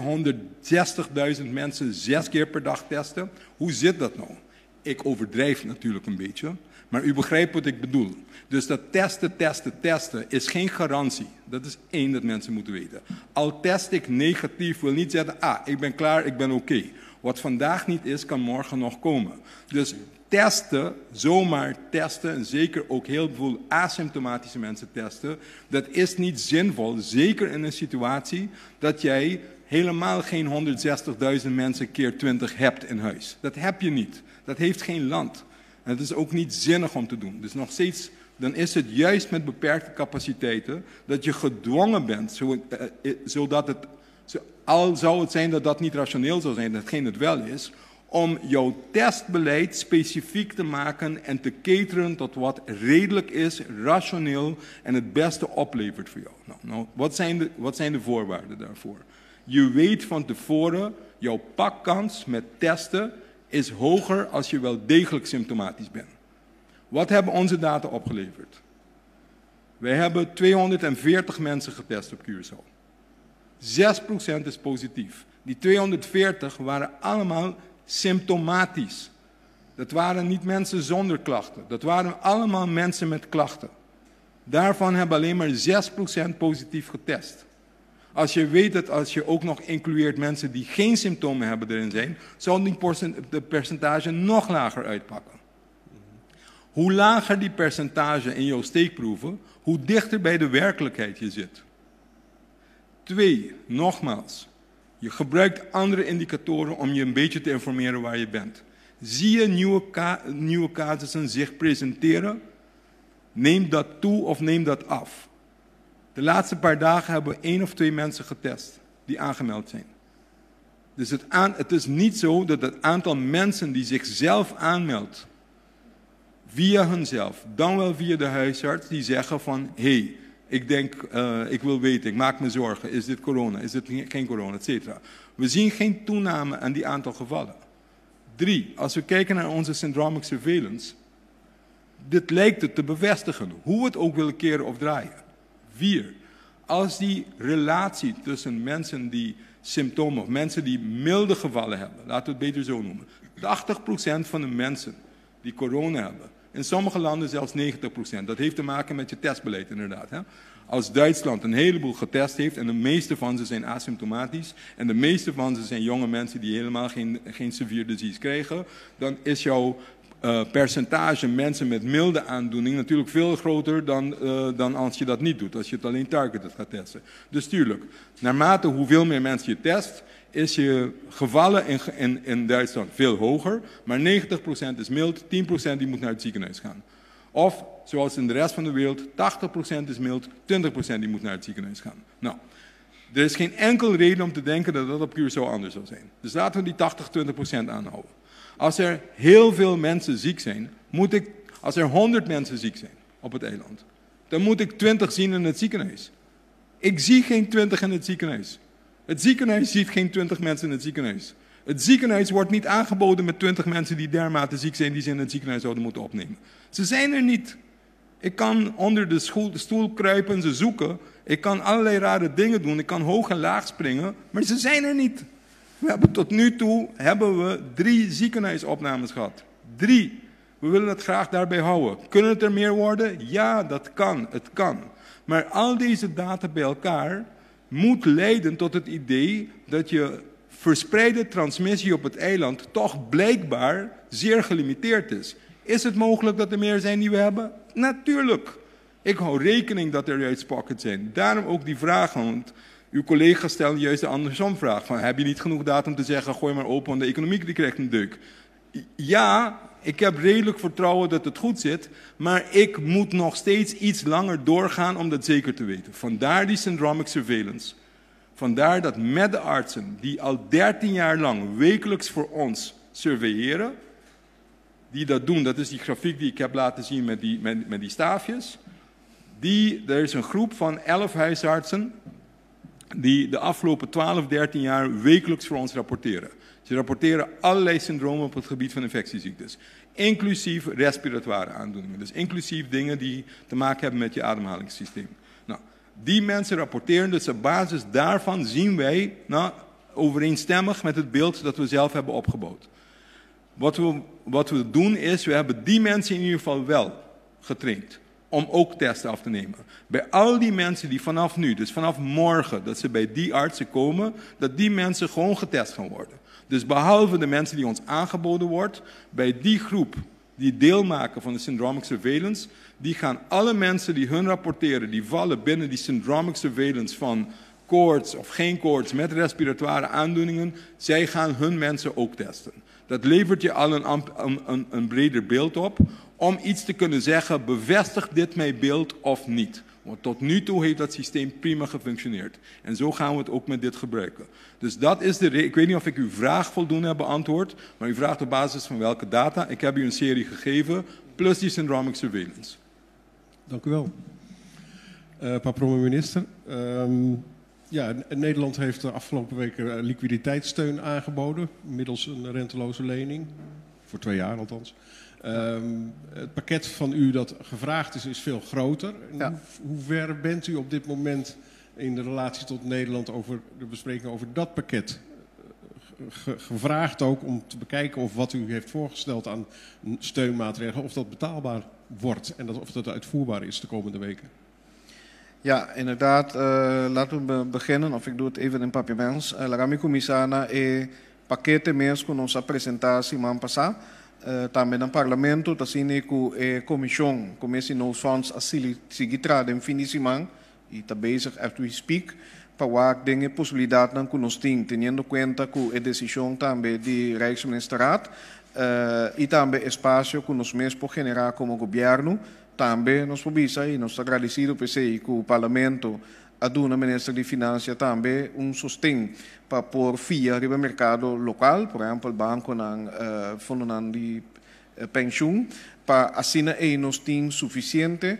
160.000 mensen zes keer per dag testen? Hoe zit dat nou? Ik overdrijf natuurlijk een beetje, maar u begrijpt wat ik bedoel. Dus dat testen, testen, testen is geen garantie. Dat is één dat mensen moeten weten. Al test ik negatief, wil niet zeggen, ah, ik ben klaar, ik ben oké. Wat vandaag niet is, kan morgen nog komen. Dus testen, zomaar testen, en zeker ook heel veel asymptomatische mensen testen, dat is niet zinvol. Zeker in een situatie dat jij helemaal geen 160.000 mensen keer 20 hebt in huis. Dat heb je niet. Dat heeft geen land. En het is ook niet zinnig om te doen. Dus nog steeds, dan is het juist met beperkte capaciteiten dat je gedwongen bent, eh, eh, zodat het, al zou het zijn dat dat niet rationeel zou zijn, datgene het wel is, om jouw testbeleid specifiek te maken en te cateren tot wat redelijk is, rationeel en het beste oplevert voor jou. Nou, nou, wat, zijn de, wat zijn de voorwaarden daarvoor? Je weet van tevoren, jouw pakkans met testen is hoger als je wel degelijk symptomatisch bent. Wat hebben onze data opgeleverd? Wij hebben 240 mensen getest op Curaçao. 6% is positief. Die 240 waren allemaal symptomatisch. Dat waren niet mensen zonder klachten. Dat waren allemaal mensen met klachten. Daarvan hebben alleen maar 6% positief getest. Als je weet dat als je ook nog includeert mensen die geen symptomen hebben erin zijn, zal die percentage nog lager uitpakken. Hoe lager die percentage in jouw steekproeven, hoe dichter bij de werkelijkheid je zit. Twee, nogmaals, je gebruikt andere indicatoren om je een beetje te informeren waar je bent. Zie je nieuwe, nieuwe casussen zich presenteren? Neem dat toe of neem dat af. De laatste paar dagen hebben we één of twee mensen getest die aangemeld zijn. Dus het, aan, het is niet zo dat het aantal mensen die zichzelf aanmeldt, via hunzelf, dan wel via de huisarts, die zeggen van hé, hey, ik denk, eh, ik wil weten, ik maak me zorgen. Is dit corona? Is dit geen corona? Cetera. We zien geen toename aan die aantal gevallen. Drie, als we kijken naar onze syndromic surveillance. Dit lijkt het te bevestigen, hoe we het ook willen keren of draaien. Vier, als die relatie tussen mensen die symptomen, of mensen die milde gevallen hebben, laten we het beter zo noemen. 80% van de mensen die corona hebben, in sommige landen zelfs 90%. Dat heeft te maken met je testbeleid inderdaad. Hè? Als Duitsland een heleboel getest heeft en de meeste van ze zijn asymptomatisch en de meeste van ze zijn jonge mensen die helemaal geen, geen severe disease krijgen, dan is jouw eh, percentage mensen met milde aandoening natuurlijk veel groter dan, eh, dan als je dat niet doet, als je het alleen targeted gaat testen. Dus tuurlijk, naarmate hoeveel meer mensen je test, is je gevallen in, in, in Duitsland veel hoger. Maar 90% is mild, 10% die moet naar het ziekenhuis gaan. Of, zoals in de rest van de wereld, 80% is mild, 20% die moet naar het ziekenhuis gaan. Nou, er is geen enkel reden om te denken dat dat op zo anders zou zijn. Dus laten we die 80-20% aanhouden. Als er heel veel mensen ziek zijn, moet ik, als er 100 mensen ziek zijn op het eiland, dan moet ik 20 zien in het ziekenhuis. Ik zie geen 20 in het ziekenhuis. Het ziekenhuis ziet geen 20 mensen in het ziekenhuis. Het ziekenhuis wordt niet aangeboden met 20 mensen die dermate ziek zijn die ze in het ziekenhuis zouden moeten opnemen. Ze zijn er niet. Ik kan onder de stoel kruipen, ze zoeken. Ik kan allerlei rare dingen doen. Ik kan hoog en laag springen, maar ze zijn er niet. We hebben tot nu toe hebben we drie ziekenhuisopnames gehad. Drie. We willen het graag daarbij houden. Kunnen het er meer worden? Ja, dat kan. Het kan. Maar al deze data bij elkaar moet leiden tot het idee dat je verspreide transmissie op het eiland toch blijkbaar zeer gelimiteerd is. Is het mogelijk dat er meer zijn die we hebben? Natuurlijk. Ik hou rekening dat er juist pockets zijn. Daarom ook die vraag, want uw collega's stelde juist de andersom vraag. Van, heb je niet genoeg data om te zeggen, gooi maar open, want de economie die krijgt een deuk. Ja, ik heb redelijk vertrouwen dat het goed zit, maar ik moet nog steeds iets langer doorgaan om dat zeker te weten. Vandaar die syndromic surveillance. Vandaar dat met de artsen, die al 13 jaar lang wekelijks voor ons surveilleren, die dat doen, dat is die grafiek die ik heb laten zien met die, met, met die staafjes. Die, er is een groep van 11 huisartsen die de afgelopen 12, 13 jaar wekelijks voor ons rapporteren. Ze rapporteren allerlei syndromen op het gebied van infectieziektes. Inclusief respiratoire aandoeningen. Dus inclusief dingen die te maken hebben met je ademhalingssysteem. Nou, die mensen rapporteren, dus op basis daarvan zien wij nou, overeenstemmig met het beeld dat we zelf hebben opgebouwd. Wat we, wat we doen is, we hebben die mensen in ieder geval wel getraind om ook testen af te nemen. Bij al die mensen die vanaf nu, dus vanaf morgen, dat ze bij die artsen komen, dat die mensen gewoon getest gaan worden. Dus behalve de mensen die ons aangeboden wordt, bij die groep die deel maken van de syndromic surveillance, die gaan alle mensen die hun rapporteren, die vallen binnen die syndromic surveillance van koorts of geen koorts met respiratoire aandoeningen, zij gaan hun mensen ook testen. Dat levert je al een, een, een breder beeld op om iets te kunnen zeggen, bevestigt dit mijn beeld of niet. Want tot nu toe heeft dat systeem prima gefunctioneerd. En zo gaan we het ook met dit gebruiken. Dus dat is de reden. Ik weet niet of ik uw vraag voldoende heb beantwoord, maar u vraagt op basis van welke data. Ik heb u een serie gegeven, plus die syndromic surveillance. Dank u wel. Uh, minister. Ehm, ja, Nederland heeft de afgelopen weken eh, liquiditeitssteun aangeboden, middels een renteloze lening. Voor twee jaar althans. Ehm, het pakket van u dat gevraagd is, is veel groter. Hoe, ver bent u op dit moment in de relatie tot Nederland over de bespreking over dat pakket? Eh, gevraagd ook om te bekijken of wat u heeft voorgesteld aan steunmaatregelen, of dat betaalbaar wordt en dat, of dat uitvoerbaar is de komende weken. Ja, inderdaad. Eh, laten we beginnen, of ik doe het even in papiermens. Uh, eh, la Gami Comisana e pakete mens con onze presentatie man pasá. Eh, também no Parlamento, assim como a Comissão começa nos sons a seguir em fim de semana, e também as we speak, para que tenha possibilidade de que nós temos, tendo em conta que a decisão também do Reichsministerato uh, eh, e também espaço que nós mesmos podemos generar como governo, também nos provisa e nós agradecidos por ser que o Parlamento aduna ministro de finanças também um sustento para pôr fia no mercado local, por exemplo, o banco na uh, eh, fundo de uh, pensão, para assim nos tem suficiente uh,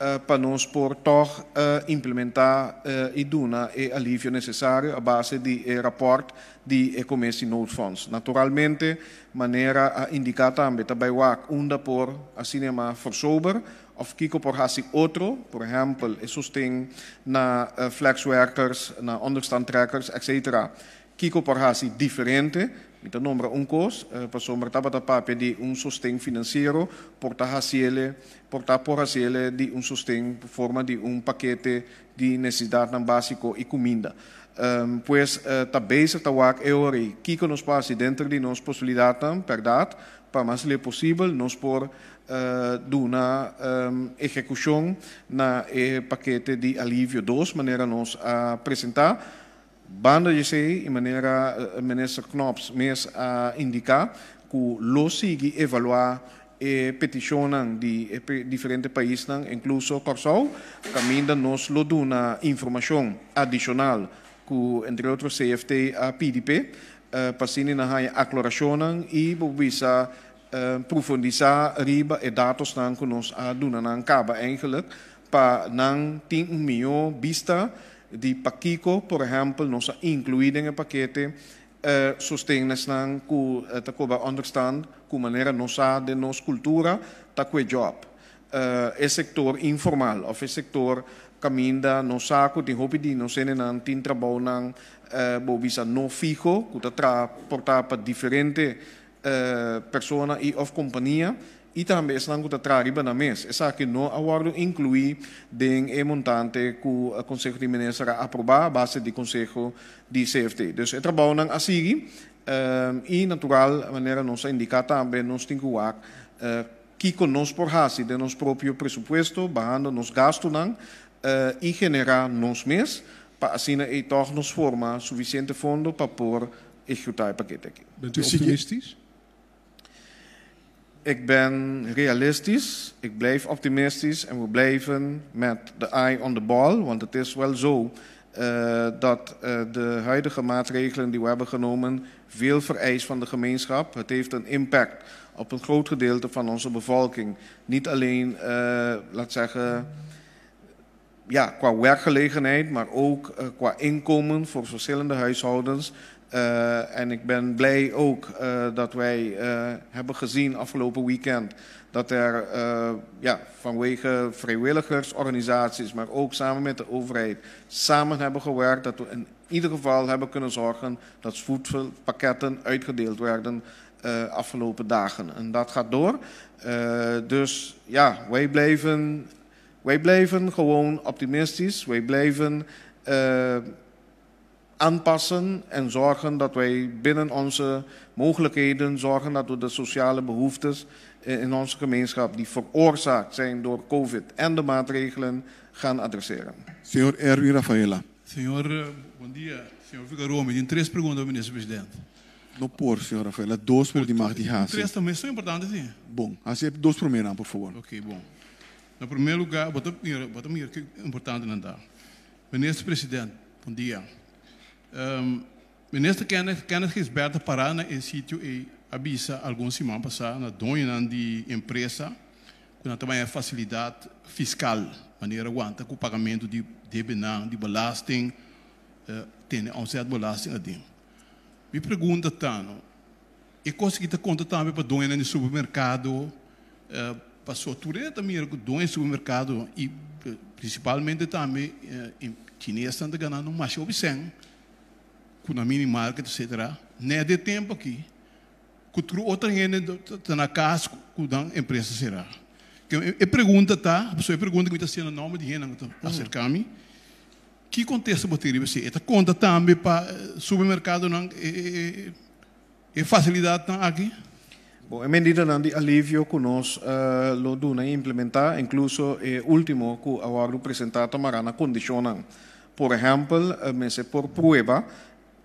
eh, para nós por tor uh, eh, implementar uh, e duna e alívio necessário a base de rapport de e-commerce node funds. Naturalmente, maneira a indicar também, também o por assim é mais for sober, of Kiko por hasi otro, por ejemplo, sostén... ting na uh, workers, na trackers, etc. Kiko por hasi diferente, Então, nombra un cos, uh, eh, para pues, sombra tapa tapa de um sustento financeiro, porta raciele, porta por raciele de forma di un paquete di necesidad na básico e comida. Um, pues uh, eh, tá bezig ta wak eori, kiko nos passe dentro de nos possibilidade, perdat, pa mas le posible, nos por de uma execução na paquete de alívio 2, maneira nós apresentar banda de sei e maneira eh, Menessa Knops mes a indicar que lo sigue evaluar e peticionam de diferentes países, incluso Corsol, caminha nos lo duna informação adicional que entre outros CFT a PDP, uh, eh, passini na hay e bubisa Ehm, proeven die sa riba e dato stanko nos a doen en kaba eigenlijk pa nang ting mio bista di pakiko por exemplo nos a incluir en paquete uh, sostenes nang ku uh, takoba understand ku manera nosa de nos cultura takwe job uh, eh, e sector informal of e sector kaminda no sako ti hopi di no sene nan tin trabaho nang uh, eh, bo bisa no fijo ku ta tra portapa diferente Eh, persona e of companhia e também se não tratar riba na mesa. Essa aqui não aguardo incluir dentro do montante que eh, o Conselho de Ministros aprovar a base do Conselho de CFT. Então, é trabalho não a seguir uh, e natural a maneira não se indicar também nós temos eh, que ar, uh, que conosco por raça de nosso próprio presupuesto, barrando nos gastos não uh, e generar nos mês para assim e nos forma suficiente fundo para por executar o paquete aqui. Bent u optimistisch? ik ben realistisch, ik blijf optimistisch en we blijven met de eye on the ball. Want het is wel zo eh, dat eh, de huidige maatregelen die we hebben genomen veel vereist van de gemeenschap. Het heeft een impact op een groot gedeelte van onze bevolking. Niet alleen, eh, laat zeggen, ja, qua werkgelegenheid, maar ook qua inkomen voor verschillende huishoudens. Eh, en ik ben blij ook eh, dat wij eh, hebben gezien afgelopen weekend dat er ja, vanwege vrijwilligersorganisaties, maar ook samen met de overheid, samen hebben gewerkt. Dat we in ieder geval hebben kunnen zorgen dat voedselpakketten uitgedeeld werden de afgelopen dagen. En dat gaat door. dus ja, wij blijven, wij blijven gewoon optimistisch. Wij blijven aanpassen en zorgen dat wij binnen onze mogelijkheden zorgen dat we de sociale behoeftes in onze gemeenschap die veroorzaakt zijn door COVID en de maatregelen gaan adresseren. Senhor Erwin Rafaela. Senhor, eh, bom dia. Senhor Figueiredo, me tem três perguntas, ministro-presidente. No por, senhor Rafaela, dos por demais de raça. Três também são importantes, sim. Bom, assim, dois primeiros, por favor. Ok, bom. No primeiro lugar, bota primeiro, bota primeiro, que é importante, não dá. Ministro-presidente, bom dia. Um, Ministro Kenneth, Kenneth Gisberto para na né, sítio e avisa alguns semana passada na né, dona de empresa que também é facilidade fiscal maneira aguenta com o pagamento de debenan de belasting uh, tem um certo belasting a me pergunta Tano e consegui te conta também para dona de supermercado uh, passou tudo também com dona de supermercado e eh, principalmente também uh, em chinês estão ganhando mais obsceno mini market etc. Não é de tempo aqui. Kutra outra gente está tá na casa, com a empresa será. É pergunta, tá? A pessoa pergunta que está sendo o nome de gente, tá acerca-me. Que contexto botaria você? Esta conta também tá, para eh, supermercado não é, é facilidade não aqui? Bom, é medida não de alívio que nós uh, lo duna né, implementar, incluso é último que o agro apresentado na condição. Por exemplo, por prova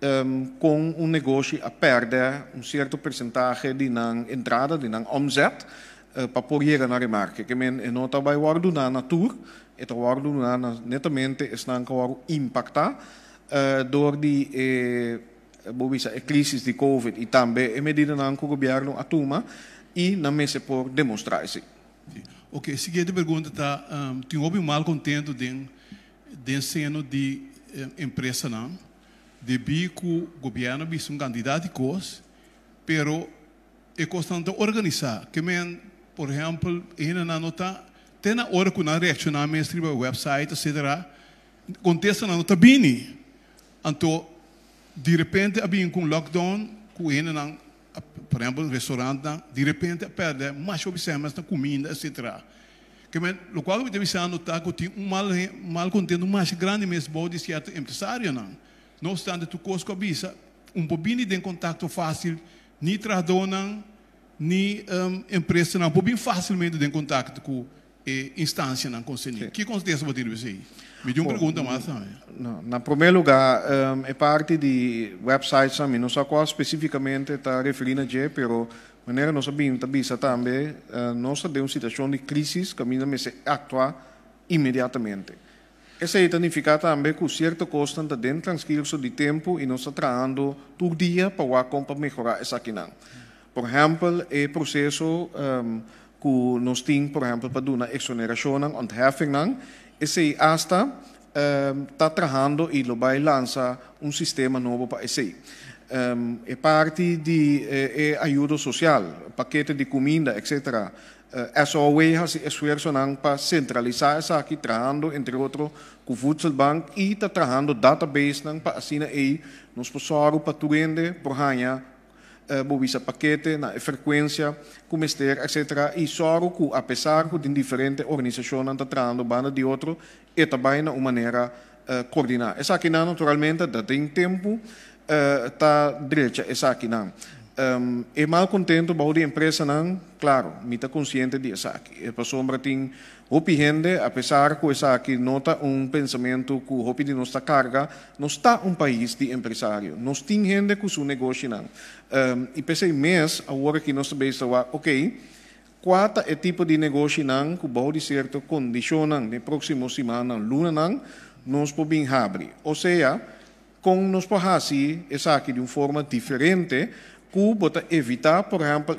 um, ehm, com um negócio a perder um certo percentagem de não entrada, de não omzet, uh, para pôr na remarca. Que men não está bem guardo na nature e está guardo na netamente está guardo impactar uh, door de eh, eh bovisa a crise de COVID e também e medida não que o governo atuma e me se por demonstrar-se. Ok, a seguinte pergunta está, um, tem houve um mal contendo de, de seno de eh, empresa não? de bico governo bis um candidato de cos, pero é constante organizar. Que men, por exemplo, ainda na nota tem na hora que na reaccionar mestre o website, etc. Contesta na nota bini. Então, de repente, abin um lockdown, que ainda não por exemplo, restaurante, de repente perde mais opções na comida, etc. Que, o qual eu deve notar que tem um mal, mal contendo mais grande mesmo de certo empresário, não? não obstante, tu cosco bisa, um bobini de contato fácil, nem tradonam, nem um, empresa não, bobin facilmente de contato com eh, instância não conselho. o Que acontece com você Me deu uma pergunta mais também. Não, na primeiro lugar, um, é parte de websites também, não sei qual especificamente está referindo a mas pero maneira nós sabemos tá também, também, uh, nós temos uma situação de crise que a se atua imediatamente. E identificar também que o certo custo de dentro transcurso de tempo e nós está todo dia para, melhorar essa aqui. Por exemplo, o processo um, que nós temos, por exemplo, para uma exoneração ou entheffing, esse aí está um, trabalhando e vai lançar um sistema novo para esse. Um, é parte de é, eh, é eh, ajuda social, paquete de comida, etc. Eh, essa OEA é suercionando para centralizar essa aqui, trazendo, entre outros, com o Futsal Bank e está trabalhando database para assinar aí nos pessoal para tu render, por ganhar eh, bobisa paquete, na frequência, comester, etc. E só que, apesar de diferentes organizações estão trabalhando banda de outro, é também uma maneira uh, eh, coordenar. Essa aqui, naturalmente, dá tem tempo, está uh, direita, essa aqui não um, é mal contento bajo de empresa não claro me está consciente disso essa aqui a pessoa sombra tem hopi gente apesar que essa aqui nota um pensamento que hopi de nossa carga não está um país de empresário não tem gente com seu negócio não um, e pensei mês agora que nós sabemos ok quata é tipo de negócio não que bajo de certo condicionam de próxima semana luna não nós podemos abrir ou seja com nos podemos fazer é aqui de uma forma diferente, Cuba evitar, por exemplo,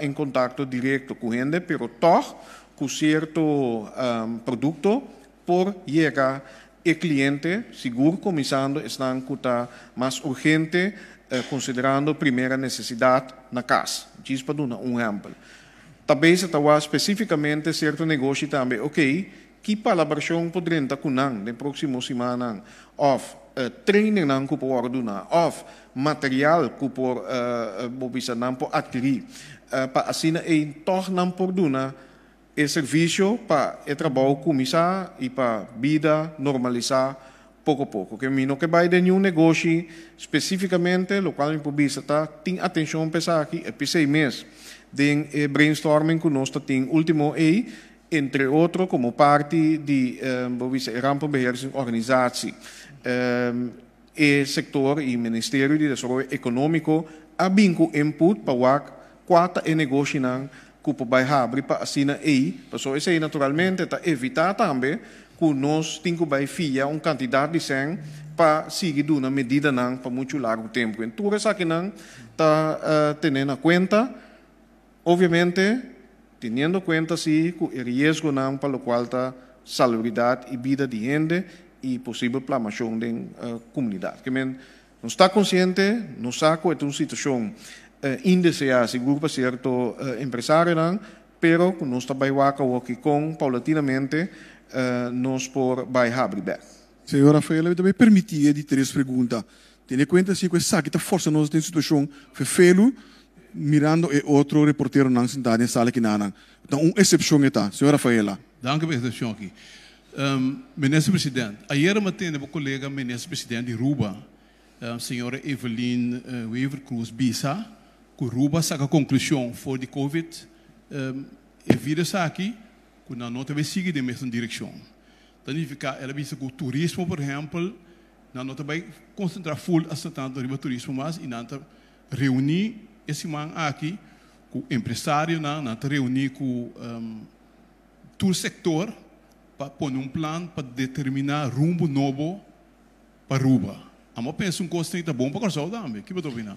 em contato direto com gente, pero toch com certo um, produto por chegar e cliente, seguro, começando está mais urgente, eh, considerando primeira necessidade na casa. Diz para um exemplo. Talvez está especificamente certo negócio também, ok, que palavra poderia estar com na próxima semana? off eh, trainingen ku por orduna of material ku por eh, eh, bo bisa nampo adquiri pa asina e toch nampor duna e serviço pa e trabalho começar e para vida normalisa pouco a pouco. Que mino que vai de nenhum negócio especificamente, o qual me publica tá, tem atenção pensar aqui, é pensei mês de eh, brainstorming que nós tem último e entre outro como parte de eh, rampo beheersing organizatie. Ehm, e sektor i Ministerio di Desarrollo Económico abinku input pawak kwata e negócio nang kupo bai habri pa asina ei paso naturalmente ta evitar também que nós tinko bai fia um candidato de sen pa sigi duna medida nang pa muito largo tempo então essa que nang ta uh, eh, tendo conta obviamente tendo conta si que o risco nang pa lo qual ta salubridade e vida de hende y posible plamación de uh, comunidad. Que men, no está consciente, no saco de una situación uh, indeseada, seguro para cierto uh, empresario, dan, pero no está baiwaca aqui com, paulatinamente uh, nos por baixar back. Senhor Rafael, eu também permitia de três perguntas. Tendo em conta assim, que essa que está força nós tem situação, foi feio, mirando e outro reporteiro não sentado em sala que não. Então, uma exceção está, senhor Rafaela. Danke, exceção aqui. Um, Menezes Presidente, ayer matei meu colega Ministro Presidente de Ruba, um, senhora Evelyn uh, Weaver Cruz Bisa, que Ruba saca conclusão foi de Covid, um, e vira aqui, que na nota vai seguir da mesma direção. fica, ela disse que o turismo, por exemplo, na nota vai concentrar full acertando o turismo, mas e nanta reunir esse man aqui, com o empresário, na, nanta reunir com um, todo o sector, para pôr um plano para determinar rumo novo para A Amo penso um curso está bom para Corsol também. Que você opina?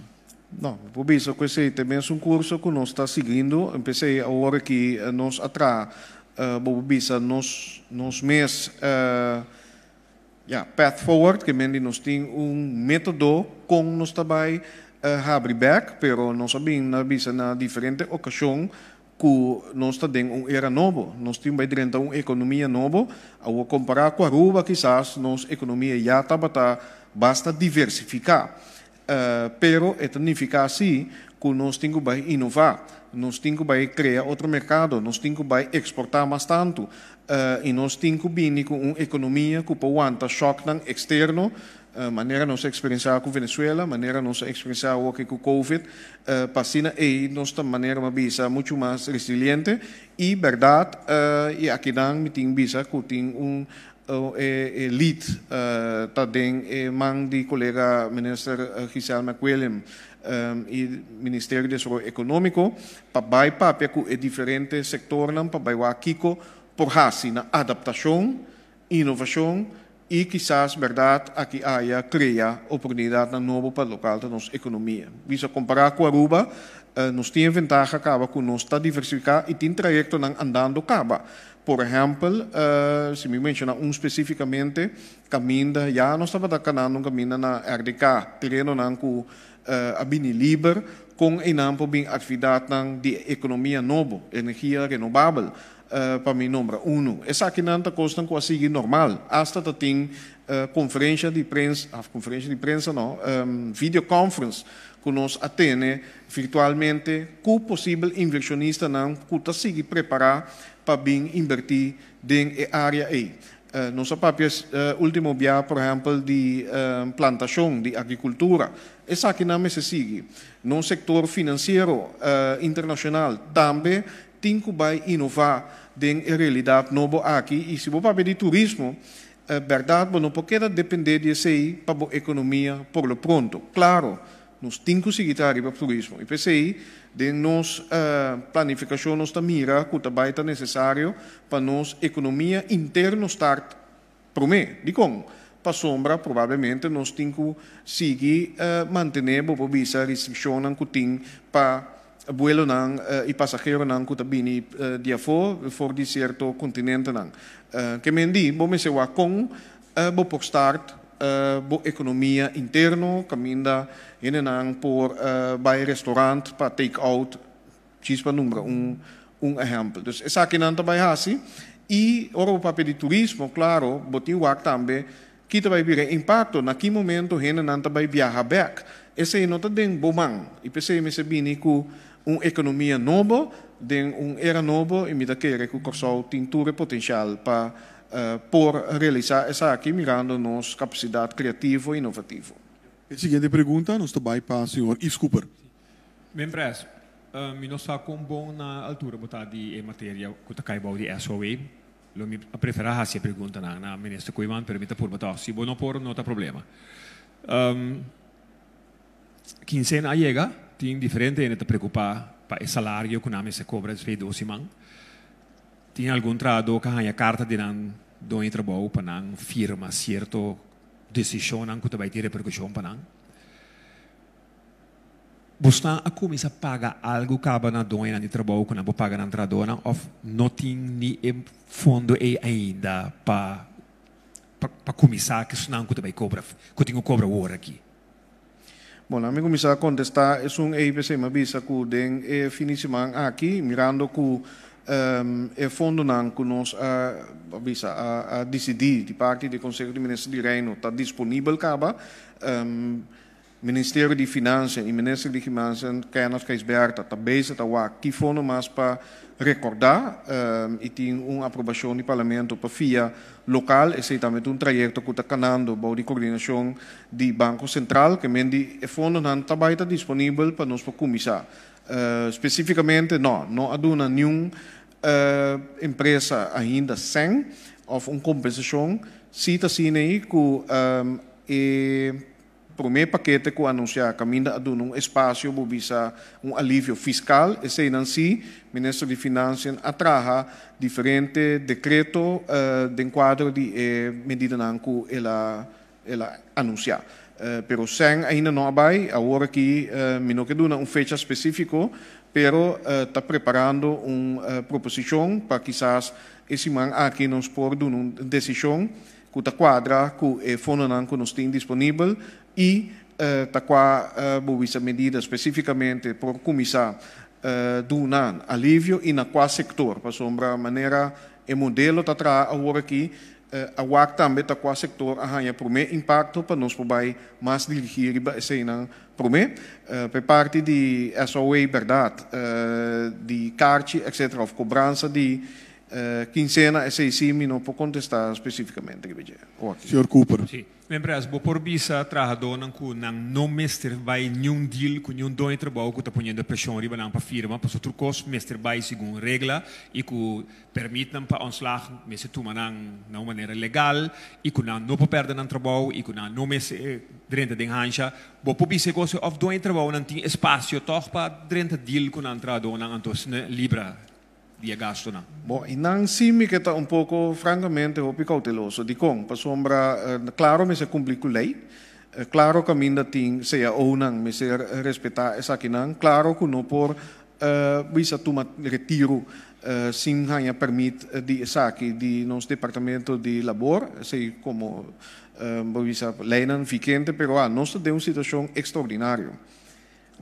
Não, por isso, esse também um curso que nós está seguindo. Comecei a hora que eh, nós atrás, eh, uh, eh, Bobisa, nós, nós mês, uh, yeah, Path Forward, que mendi nós tem um método com nós também uh, abre back, pero nós sabemos na bisa na diferente ocasião que nós temos um era novo, nós temos direito a uma economia nova, ao comparar com a Aruba, quizás, nossa economia já está, tá, basta diversificar. Uh, eh, pero é significa assim que nós temos que inovar, nós temos que criar outro mercado, nós temos que exportar mais tanto, uh, e nós temos que vir com uma economia que aguenta choque externo, Uh, maneira nós experienciar com Venezuela, maneira nós o que com Covid, eh, passina para China e nossa maneira uma visa muito mais resiliente e verdade e eh, aqui dan me tem visa que tem um elite, lead também é de colega ministro Gisele McWilliam um, e Ministério de Desenvolvimento Econômico para vai para é diferentes setor para vai o Kiko por raci na adaptação, inovação y quizás, ¿verdad?, aquí haya, crea oportunidad de nuevo para local de nuestra economía. Visa comparar con Aruba, eh, nos tiene ventaja nós con nuestra e y tiene trayecto andando acaba. Por ejemplo, eh, si me menciona un específicamente, camina, ya no estaba canando, camina na RDK, terreno nan ku eh, abini liber, con enampo bin atividad de economía novo, energía renovável uh, eh, para mim, número um. Essa aqui não está costando com a normal. Hasta que tem uh, conferência de prensa, ah, conferência de prensa não, um, videoconference que nós atende virtualmente com o possível inversionista não, que está seguir preparar para bem invertir em área aí. Uh, eh, nosso próprio uh, eh, último dia, por exemplo, de uh, plantação, de agricultura. Essa aqui não se segue. No setor financeiro uh, internacional também tinku bai inovar den realidade novo aqui. E se vou para de turismo, é verdade, não pode depender de CI para a economia por lo pronto. Claro, nós temos que seguir para o turismo. E PCI, de nossa uh, eh, planificação, nós mira que também é necessário para nos economia interna estar promê. De como? Para sombra, provavelmente, nós temos que seguir uh, manter a restrição que tem para buelo nang uh, eh, i pasajero nang bini uh, eh, diafo for di certo continente nang. Uh, que mendi bo me se wakong uh, bo por start uh, bo economia interno caminda ene nang por uh, bij restaurant pa take out chispa numero um um exemplo. Dus essa eh, que nanta bai hasi e ora o papel de turismo, claro, boti wak tambe kita vai vir impacto na que momento hena nanta bai viaja back. Esse nota den bomang. E pensei me sebini ku Um economia novo, den un um era e mi da che recu corsou tinture potenziale per uh, por realizar essa aqui mirando nos capacità creativa e innovativa. La seguente pergunta nos vai para o senhor Yves Cooper. Bem preso. Um, eh, nós está com bom na altura di de matéria que está caibou de SOE. Lo mi prefera fazer a pergunta na, na ministra Coiman, permita por botar. Se bom não por, não está problema. Um, ehm, quincena chega, ting diferente en esta preocupa pa el salario que name se cobra es feito siman tiene algún trado que haya carta de nan do trabajo para nan firma cierto decisión nan que te va a tener repercusión para nan Bustan a começa a pagar algo que acaba na dona de trabalho que não vou pagar na tradona of nothing ni e fundo e ainda para para começar que senão que também cobra que cobra o aqui Bueno, amigo misa contesta es un EIPC mabisa ku den e eh, finisimang aqui, mirando que um, ehm, fundo fondo nan nos a mabisa a, a decidir de parte do Conselho de Ministros de Reino está disponível caba um, ehm, Ministério de Finanças e Ministério de Finanças que nós queres bearta está base está o que fono mas para recordar, uh, e tem uma aprovação no Parlamento para FIA local, e também um trajeto que está canando de coordenação do Banco Central, que também é fundo não está disponível para nós para começar. Uh, eh, especificamente, não, não há nenhuma uh, empresa ainda sem, ou uma compensação, cita-se aí que eh, um, e o primeiro paquete que anuncia caminha a um espaço para um alívio fiscal, e se nansi, ministro de Finanças atraha diferente decreto uh, de enquadro de eh, medida ele ela ela anuncia. Uh, pero sem ainda não abai, agora que uh, mino que duna um fecha específico, pero está uh, preparando uma uh, para quizás esse man aqui nos por de uma decisão que está quadra que eh, o fundo não nós disponível e uh, taquá uh, boa medida especificamente para começar uh, do alívio e na qual sector para sombra maneira e modelo está tra agora aqui uh, a WAC também tá o sector arranha por impacto para nós poder mais dirigir e sei não por me por parte de SOE verdade uh, de carte etc of cobrança de eh, quinzena e sei sì mi non può contestare specificamente che vede. Signor Cooper. Sì. Lembras, bo por bisa trahadonan ku nan non mester vai nenhum deal ku nenhum don trabalho ku ta ponendo pressão riba nan pa firma, pa so trucos mester vai segun regla e ku permitam pa onslag mese tuma nan na maneira legal e ku nan no po perda nan trabalho e ku nan no mese eh, drenta den hancha bo po bisa ko of don trabalho nan tin espaço toch pa drenta deal ku nan trahadonan antos libra di Agastona? Bom, inang simi que está um pouco, francamente, più cauteloso. Di kong, pasombra, uh, eh, claro, mi se cumpli com lei, uh, claro che que ainda tem, seja ou não, me se respeitar essa que não, claro que não por, uh, eh, bisa tuma retiro, uh, sin ganha permite uh, di saque di nosso departamento di labor, sei como, uh, bisa leinan, fiquente, pero a ah, nós temos uma situazione extraordinária.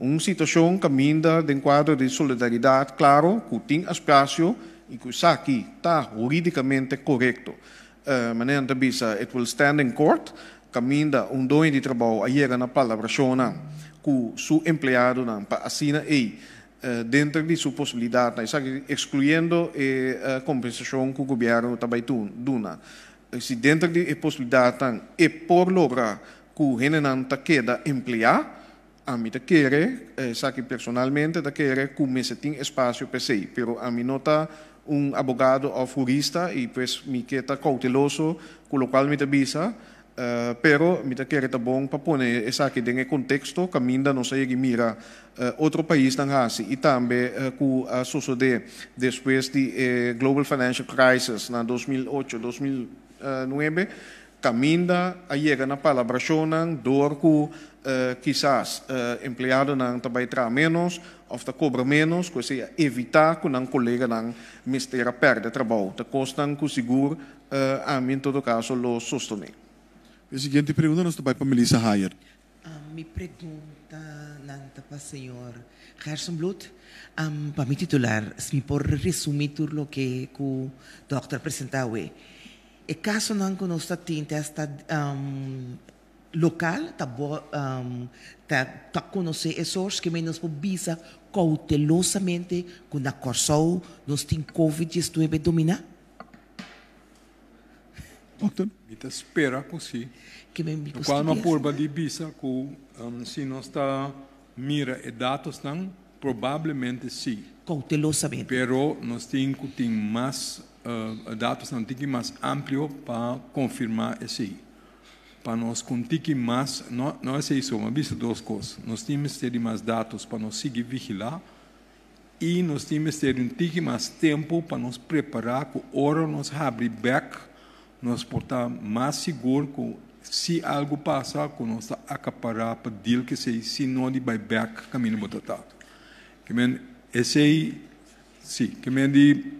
uma situação caminda de enquadro de solidariedade, claro, que tem espaço e que isso aqui está juridicamente correto. Uh, eh, maneira de visa, it will stand in court, caminda um doente de trabalho, aí era na palavra chona, que seu empregado não assina e uh, eh, dentro de sua possibilidade, excluindo a eh, compensação que o governo também duna. Se dentro de possibilidade, é por lograr que o Renan está queda empregado, a mí te quiere, eh, saque personalmente te quiere, como se espaço para si, pero a mí no está un abogado o jurista y pues me queda cauteloso, con lo cual me te visa, uh, eh, pero me te quiere tá bom para poner esa que en contexto, que ainda não sei que mira uh, eh, outro país não hace e também uh, eh, a sociedade depois de eh, Global Financial Crisis na 2008, 2009, caminda a chega na palavra chonan, dor com eh, quizás uh, empleado não trabalhará menos, ou cobra menos, coisa evitar que não colega não misteira perda trabalho. Te custa que seguro, uh, eh, a mim, em todo caso, lo sostener. A seguinte pergunta nós vai para Melissa Hayer. A ah, minha pergunta nanta para o senhor Gerson Blut, um, para me titular, se me por resumir tudo o que o doutor apresentou. E é, é caso não está tinta esta um, local, está um, tá, tá conhecer essas que menos visa cautelosamente quando a corção nos tem Covid-19 dominar? Então, está espera por si. Que me me qual uma porba de visa com um, se não está mira e dados não provavelmente sim. Cautelosamente. Pero nós temos que mais uh, dados não tem mais amplo para confirmar esse para nós conseguir mais, não, não é isso, mas visto duas coisas. Nós temos que ter mais dados para nos seguir vigilar e nós temos que ter um tique mais tempo para nos preparar, que hora nós abrir back, nós portar mais seguro com se algo passar, com nós acaparar para deal que se, se não de vai back, caminho botatado. Que men, esse aí, sim, que men de,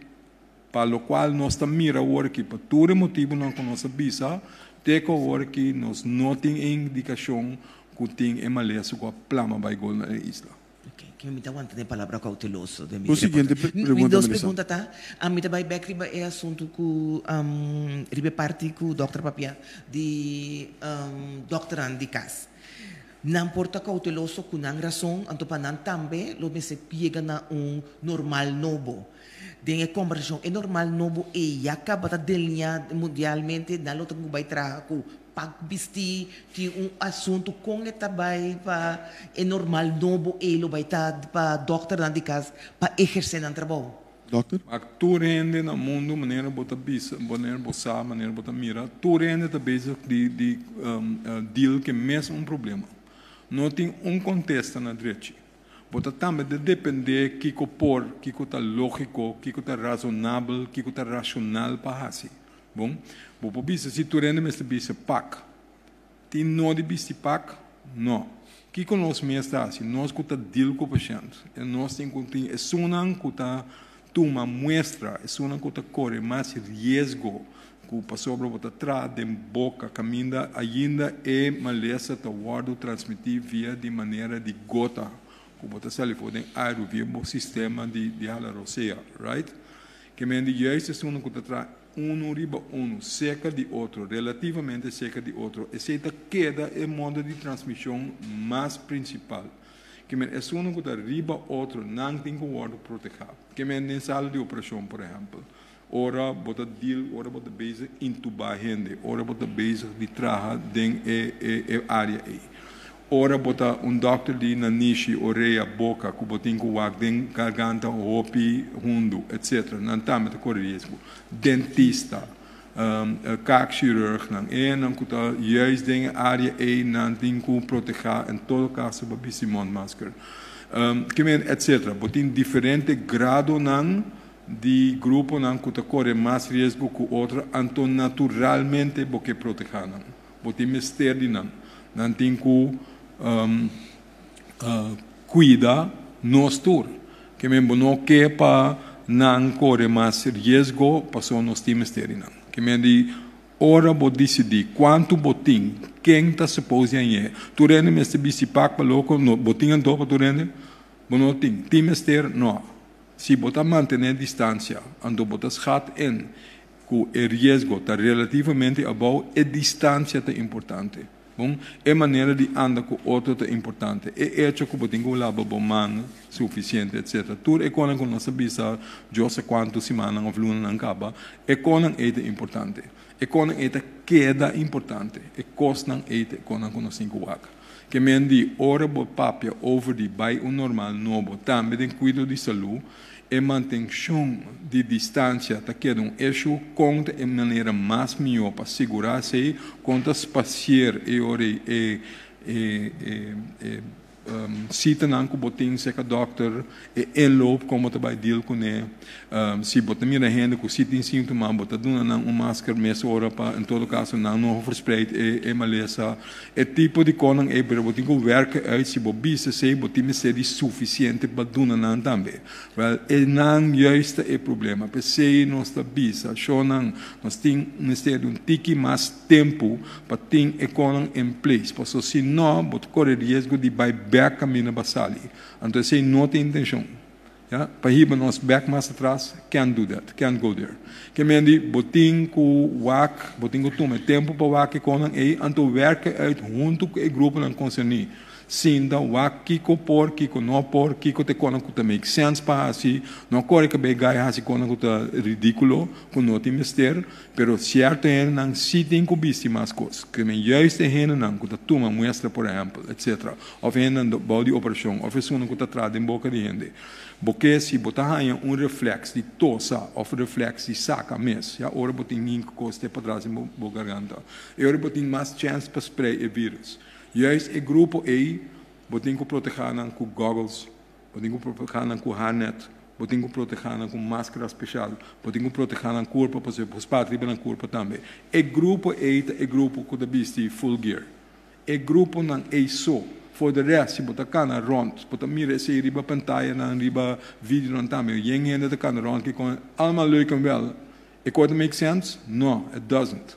para o qual nós estamos mirando agora aqui, por todo motivo não com nossa visa teko worki nos notin indicação que tem emalés com a plama vai baigol na isla. Okay. Que me aguanta de palavra cauteloso de O seguinte pergunta, Mi dos tá? A mim também back riba é assunto que um, ribe é parte que o Dr. Papia de um, Dr. Andy Cass. Não porta cauteloso com não razão, anto para não também, lo me se piega na um normal novo tem a conversão é normal novo e acaba de delinear mundialmente na luta que vai trazer com bisti um assunto com etabai para é normal novo ele vai estar para doutor na casa para exercer na trabalho Doctor? Actor rende no mundo maneira bota bisa, maneira bossa, maneira bota mira. Tu rende da bisa de de um, uh, deal que mesmo um problema. Não tem um contexto na direita. Portanto, de depender que por, que está lógico, que está razonável, que está racional para assim. Bom, vou para o bicho, se tu rende, mas bicho pac. Tem não de bicho pac? Não. Que com nós mesmos assim, nós que está deal com o paciente, nós temos que ter, que está toma muestra, é uma coisa que corre mais risco que o sobre o atrás, de boca, caminda ainda é maleza, está guardo, transmitir via de maneira de gota como telefonen är vi vårt sistema de, de alla rosea, right? Que me men de juiste stunden contra um riba um cerca de outro, relativamente cerca de outro, exceto queda é o modo de transmissão mais principal. Que me é um contra riba outro, não tem como ordem proteger. Que me em sala de operação, por exemplo. Ora bota deal, ora bota base intubar gente, ora bota base de traha den e, eh, e, eh, e eh, área aí. ora bota un doctor di na nishi orea boca ku botin ku wak den garganta opi hundu etc nan tamet ko riesgo dentista um, eh, kak chirurg nan en nan ku ta yeis ding aria e nan din ku proteja en todo caso ba bisimon masker um, kimen etc botin diferente grado nan di grupo nan ku ta kore mas riesgo ku otra anton naturalmente bo ke proteja nan botin mester nan nan tinku ku um, uh, cuida nuestro, que membo no quepa nan corre más riesgo pasó nos times terinan. Que me di ora bo decidir quanto botim quem tá se posia em Tu rende me este bicipac loco, no botim anto pa tu rende, bonotin, times ter no. Si bota mantener distancia ando botas hat en, cu e riesgo tá relativamente abajo e distancia tá importante. bom? É maneira de andar com outro é importante. E é que tem que olhar para man suficiente, etc. Tudo é quando nós sabemos, eu sei quanto semana ou luna não acaba, é quando é importante. É quando é queda importante. É quando é quando nós cinco vaca. Che mi hanno detto, ora papia, over di bai un normale nuovo, tambe den cuido di salute, a manutenção de distância daquele um eixo conta de maneira mais melhor para segurar-se contra espaciar e, e, e, e, e um, sitan ang kubotin seka doctor e elop como tabay deal ko ne um, si bot mi rehende ko sitin sintoma bot aduna nang um máscara mes ora pa in todo caso não no verspreid e e malesa é tipo di konang e bot ko work uit se bobise se bot mi se di suficiente baduna nang também well é não juiste é problema per se no sta bisa não nós tem necessidade um tique mais tempo para ter econom em place, porque se não, bot correrias risco de by Bergkamine Basali. Und das ist not die Intention. Ja? Pahiban uns Bergmasse atrás, can't do that, can't go there. Que me mendi, botin ku wak, botin ku tume, tempo para wak e conan e, anto werke uit junto e grupo nan concerni sinda wa kiko por kiko no por kiko te kona kuta make sense pa si no kore ka be gai hasi kona kuta ridículo kun no ti mister pero cierto é não si tem kubíssimas coisas que men juiste hen nan kuta tuma muestra por exemplo etc of hen nan body operation of suna kuta trada em boca de hende porque se botar aí um reflexo de tosa ou reflexo de saca mesmo, já ora botem minha costa para trás em boa garganta. E ora botem mais chance para spray e vírus. Jaz je é grupo EI, potem ko protehanan com goggles, potem ko protehanan com harnet, potem ko protehanan com máscara especial, potem ko protehanan corpo, pa se pospatri na corpo também. E grupo EI é grupo ko da bisti full gear. E grupo nan EI so, for the rest, se botar cana rond, botar mira se riba pantalla, na riba vídeo nan também, jeng hende de cana rond, que com alma leuken wel. It could make sense? No, it doesn't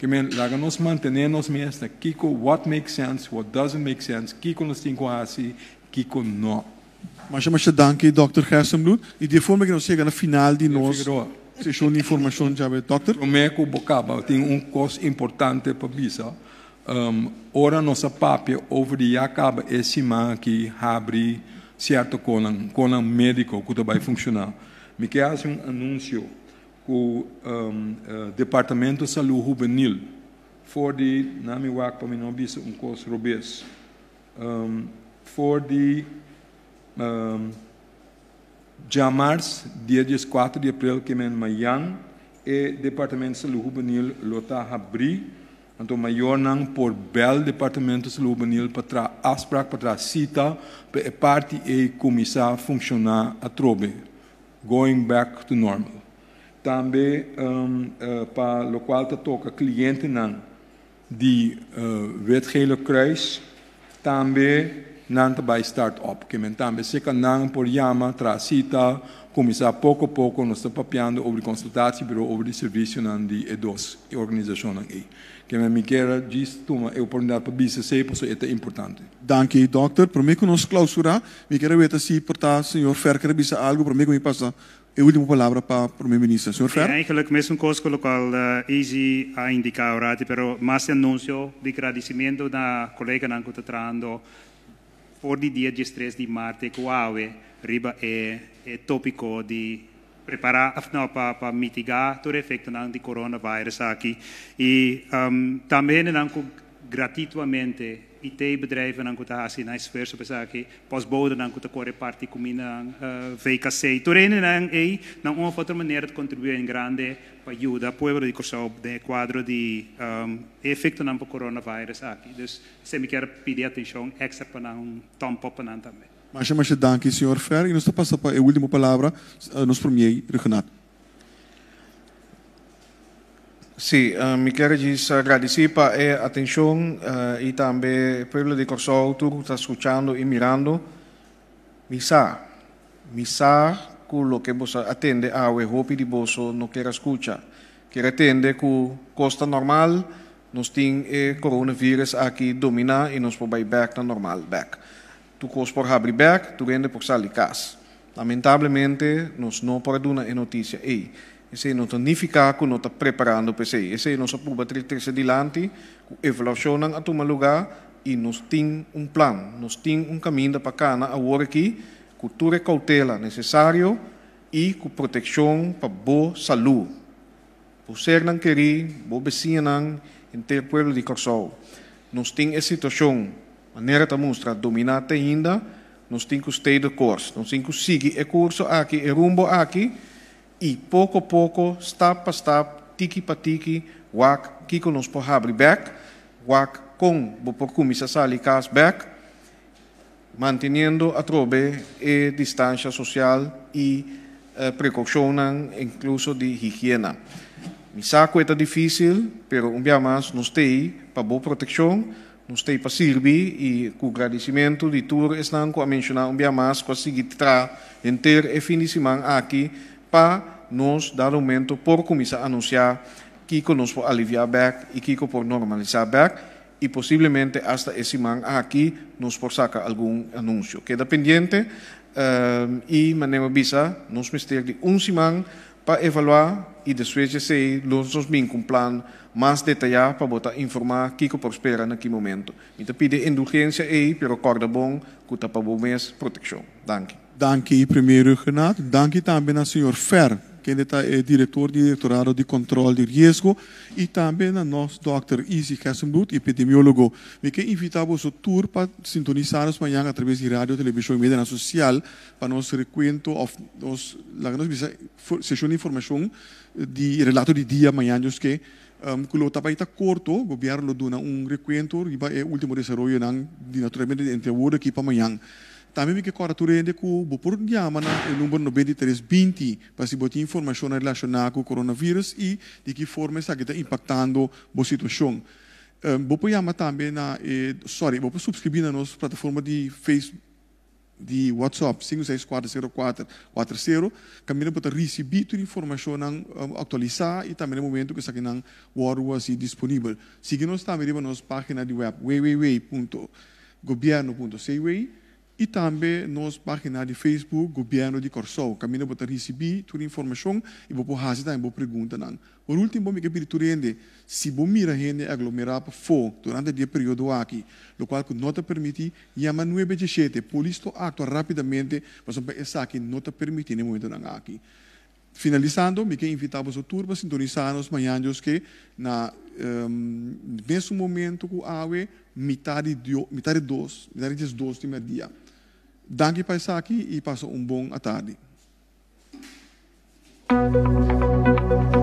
que lá nos mantenemos mesmo aqui what makes sense, what doesn't make sense, Kiko nos tem quase, Kiko não. Mas eu te danke, Dr. Gerstenblut. E de forma que nós chegamos na final de nós, se uma informação já vai, Dr. Prometo bocaba, tem um custo importante para visa. Um, ora nossa papia over de acaba esse é man que abre certo conan, conan médico que vai funcionar. Me quer um anúncio o um, uh, Departamento de Saúde Juvenil, for the nami para pa minom um kos robes um, for the um, Jamars, dia 14 de abril, que é mayang, e Departamento de Saúde Juvenil lota abri, então maior não por bel Departamento de Saúde Juvenil para tra aspra, para tra cita, para parte e começar a funcionar a trobe, going back to normal também ehm, um, uh, eh, para o qual te toca clientes não, de uh, wetgele kruis, também nan te start-up. Que men também que não por llama, tracita, começar pouco a pouco, nós estamos papiando sobre consultatiebureau, sobre o serviço não de EDOS, organização nan Que men me queira diz, toma, uma oportunidade para BCC, por isso é importante. Danke, doctor. Por mim, que nós clausura, me queira ver se portar, senhor Ferker, bisa algo, por mim, que me passa e última palavra para, o Primeiro-Ministro. Senhor Ferro? É, eigenlijk mesmo coisa com o qual uh, Easy ha indicado orati, pero mais anúncio de agradecimento da colega que está tratando por dia dia 13 de março, que é riba é, eh, é eh, tópico de preparar ah, não, para, para mitigar todo o efeito do coronavírus aqui. E um, também não gratuitamente IT-bedrijven aan kuta hasi na sfeer besaki postbode aan kuta core er party comina uh, eh, eh, VKC. Torene na ei na uma outra maneira de contribuir em grande para ajudar o povo de Kosovo de quadro de um, ehm, efeito na coronavírus aqui. Dus se me quer pedir atenção extra para um tampo para também. Mas, mas, danke, senhor Fer. E nós passamos para eh, a última palavra, uh, nosso premier Renato. Sí, uh, mi quiero agradecer por la eh, atención uh, y también el pueblo de Kosovo, tú está escuchando y mirando. Misa, misa con lo que vos atende a ah, Wehopi de Boso no quiere escuchar. Quiere atender con costa normal, nos tiene el coronavirus aquí domina y nos puede back a normal, back. Tu cos por abrir back, tu vende por salir casa. Lamentablemente, nos no perdona en noticia. Ei, Ese non tonifica kuno ta preparando pese. Ese non sa puba tritrise dilanti, evaluacionan a tuma lugar e nos tem um plano, nos tem um caminho da pacana a hora aqui, cultura e cautela necessário e com proteção para boa saúde. Por ser não querer, boa vizinha não, em ter pueblo de Corsol. Nos tem essa situação, maneira da mostra dominante ainda, nos tem que ter de curso, nos tem que seguir o curso aqui, o rumbo aqui, e pouco a pouco, step a step, tiki pa tiki, wak kiko nos pohabri back, wak com bopokumi sali kas back, mantenendo a trobe e distância social e uh, incluso de higiene. Misaco é difícil, pero um dia mais nos tem para boa proteção, nos tem para servir e com agradecimento de todos estão a mencionar um dia mais com a seguinte tra, enter e fim aqui, para nos dar aumento por começar a anunciar que nós por aliviar back e que por normalizar back e possivelmente até esse man aqui nos por sacar algum anúncio. Queda pendente uh, eh, e maneira visa nos mister de um semana para evaluar e depois se nós bem com um plano mais detalhado para botar informar que que por esperar naquele momento. Então pide indulgência e, pero corda bom, que está para bom mês, proteção. Danke. Dankie primeiro, Renato. obrigado também ao Sr. Fer, que tá, é diretor do Diretorado de Controle de Risco, e também ao nosso Dr. Izzy Kessenblut, epidemiólogo. Me que invitamos o tour para sintonizar os manhãs através de rádio, televisão e mídia social para nosso recuento, of, nos, la sessão de informação de relato de dia amanhã, que um, que luta para corto, o governo dá um recuento e o é último desenvolvimento de naturalmente de anterior aqui para amanhã. Também me que coratureende com o por diamana o número 9320 para se botar informação relacionada com o coronavírus e de que forma está impactando a situação. Eh, um, vou apoiar também na, eh, sorry, vou subscrever na nossa plataforma de Facebook, de WhatsApp 5640440, caminho para receber toda a informação atualizar e também no momento que está aqui na assim disponível. Siga-nos também na nossa página de web www.governo.cway.com e também nossa página de Facebook, Governo de Corsol. Caminho para receber toda a informação e vou fazer também vou Por último, vou me pedir tudo se vou mira gente aglomerar para fora durante o período aqui, o qual não te permite chamar 917, por isso actua rapidamente, mas essa aqui não te permite no momento aqui. Finalizando, me quero invitar a turma a sintonizar nos manhãs que, na mesmo ehm, nesse momento, com a água, metade de, metade dos, metade dos dois do dia Dagi paisaki, ipaso umbong atadi. Thank you.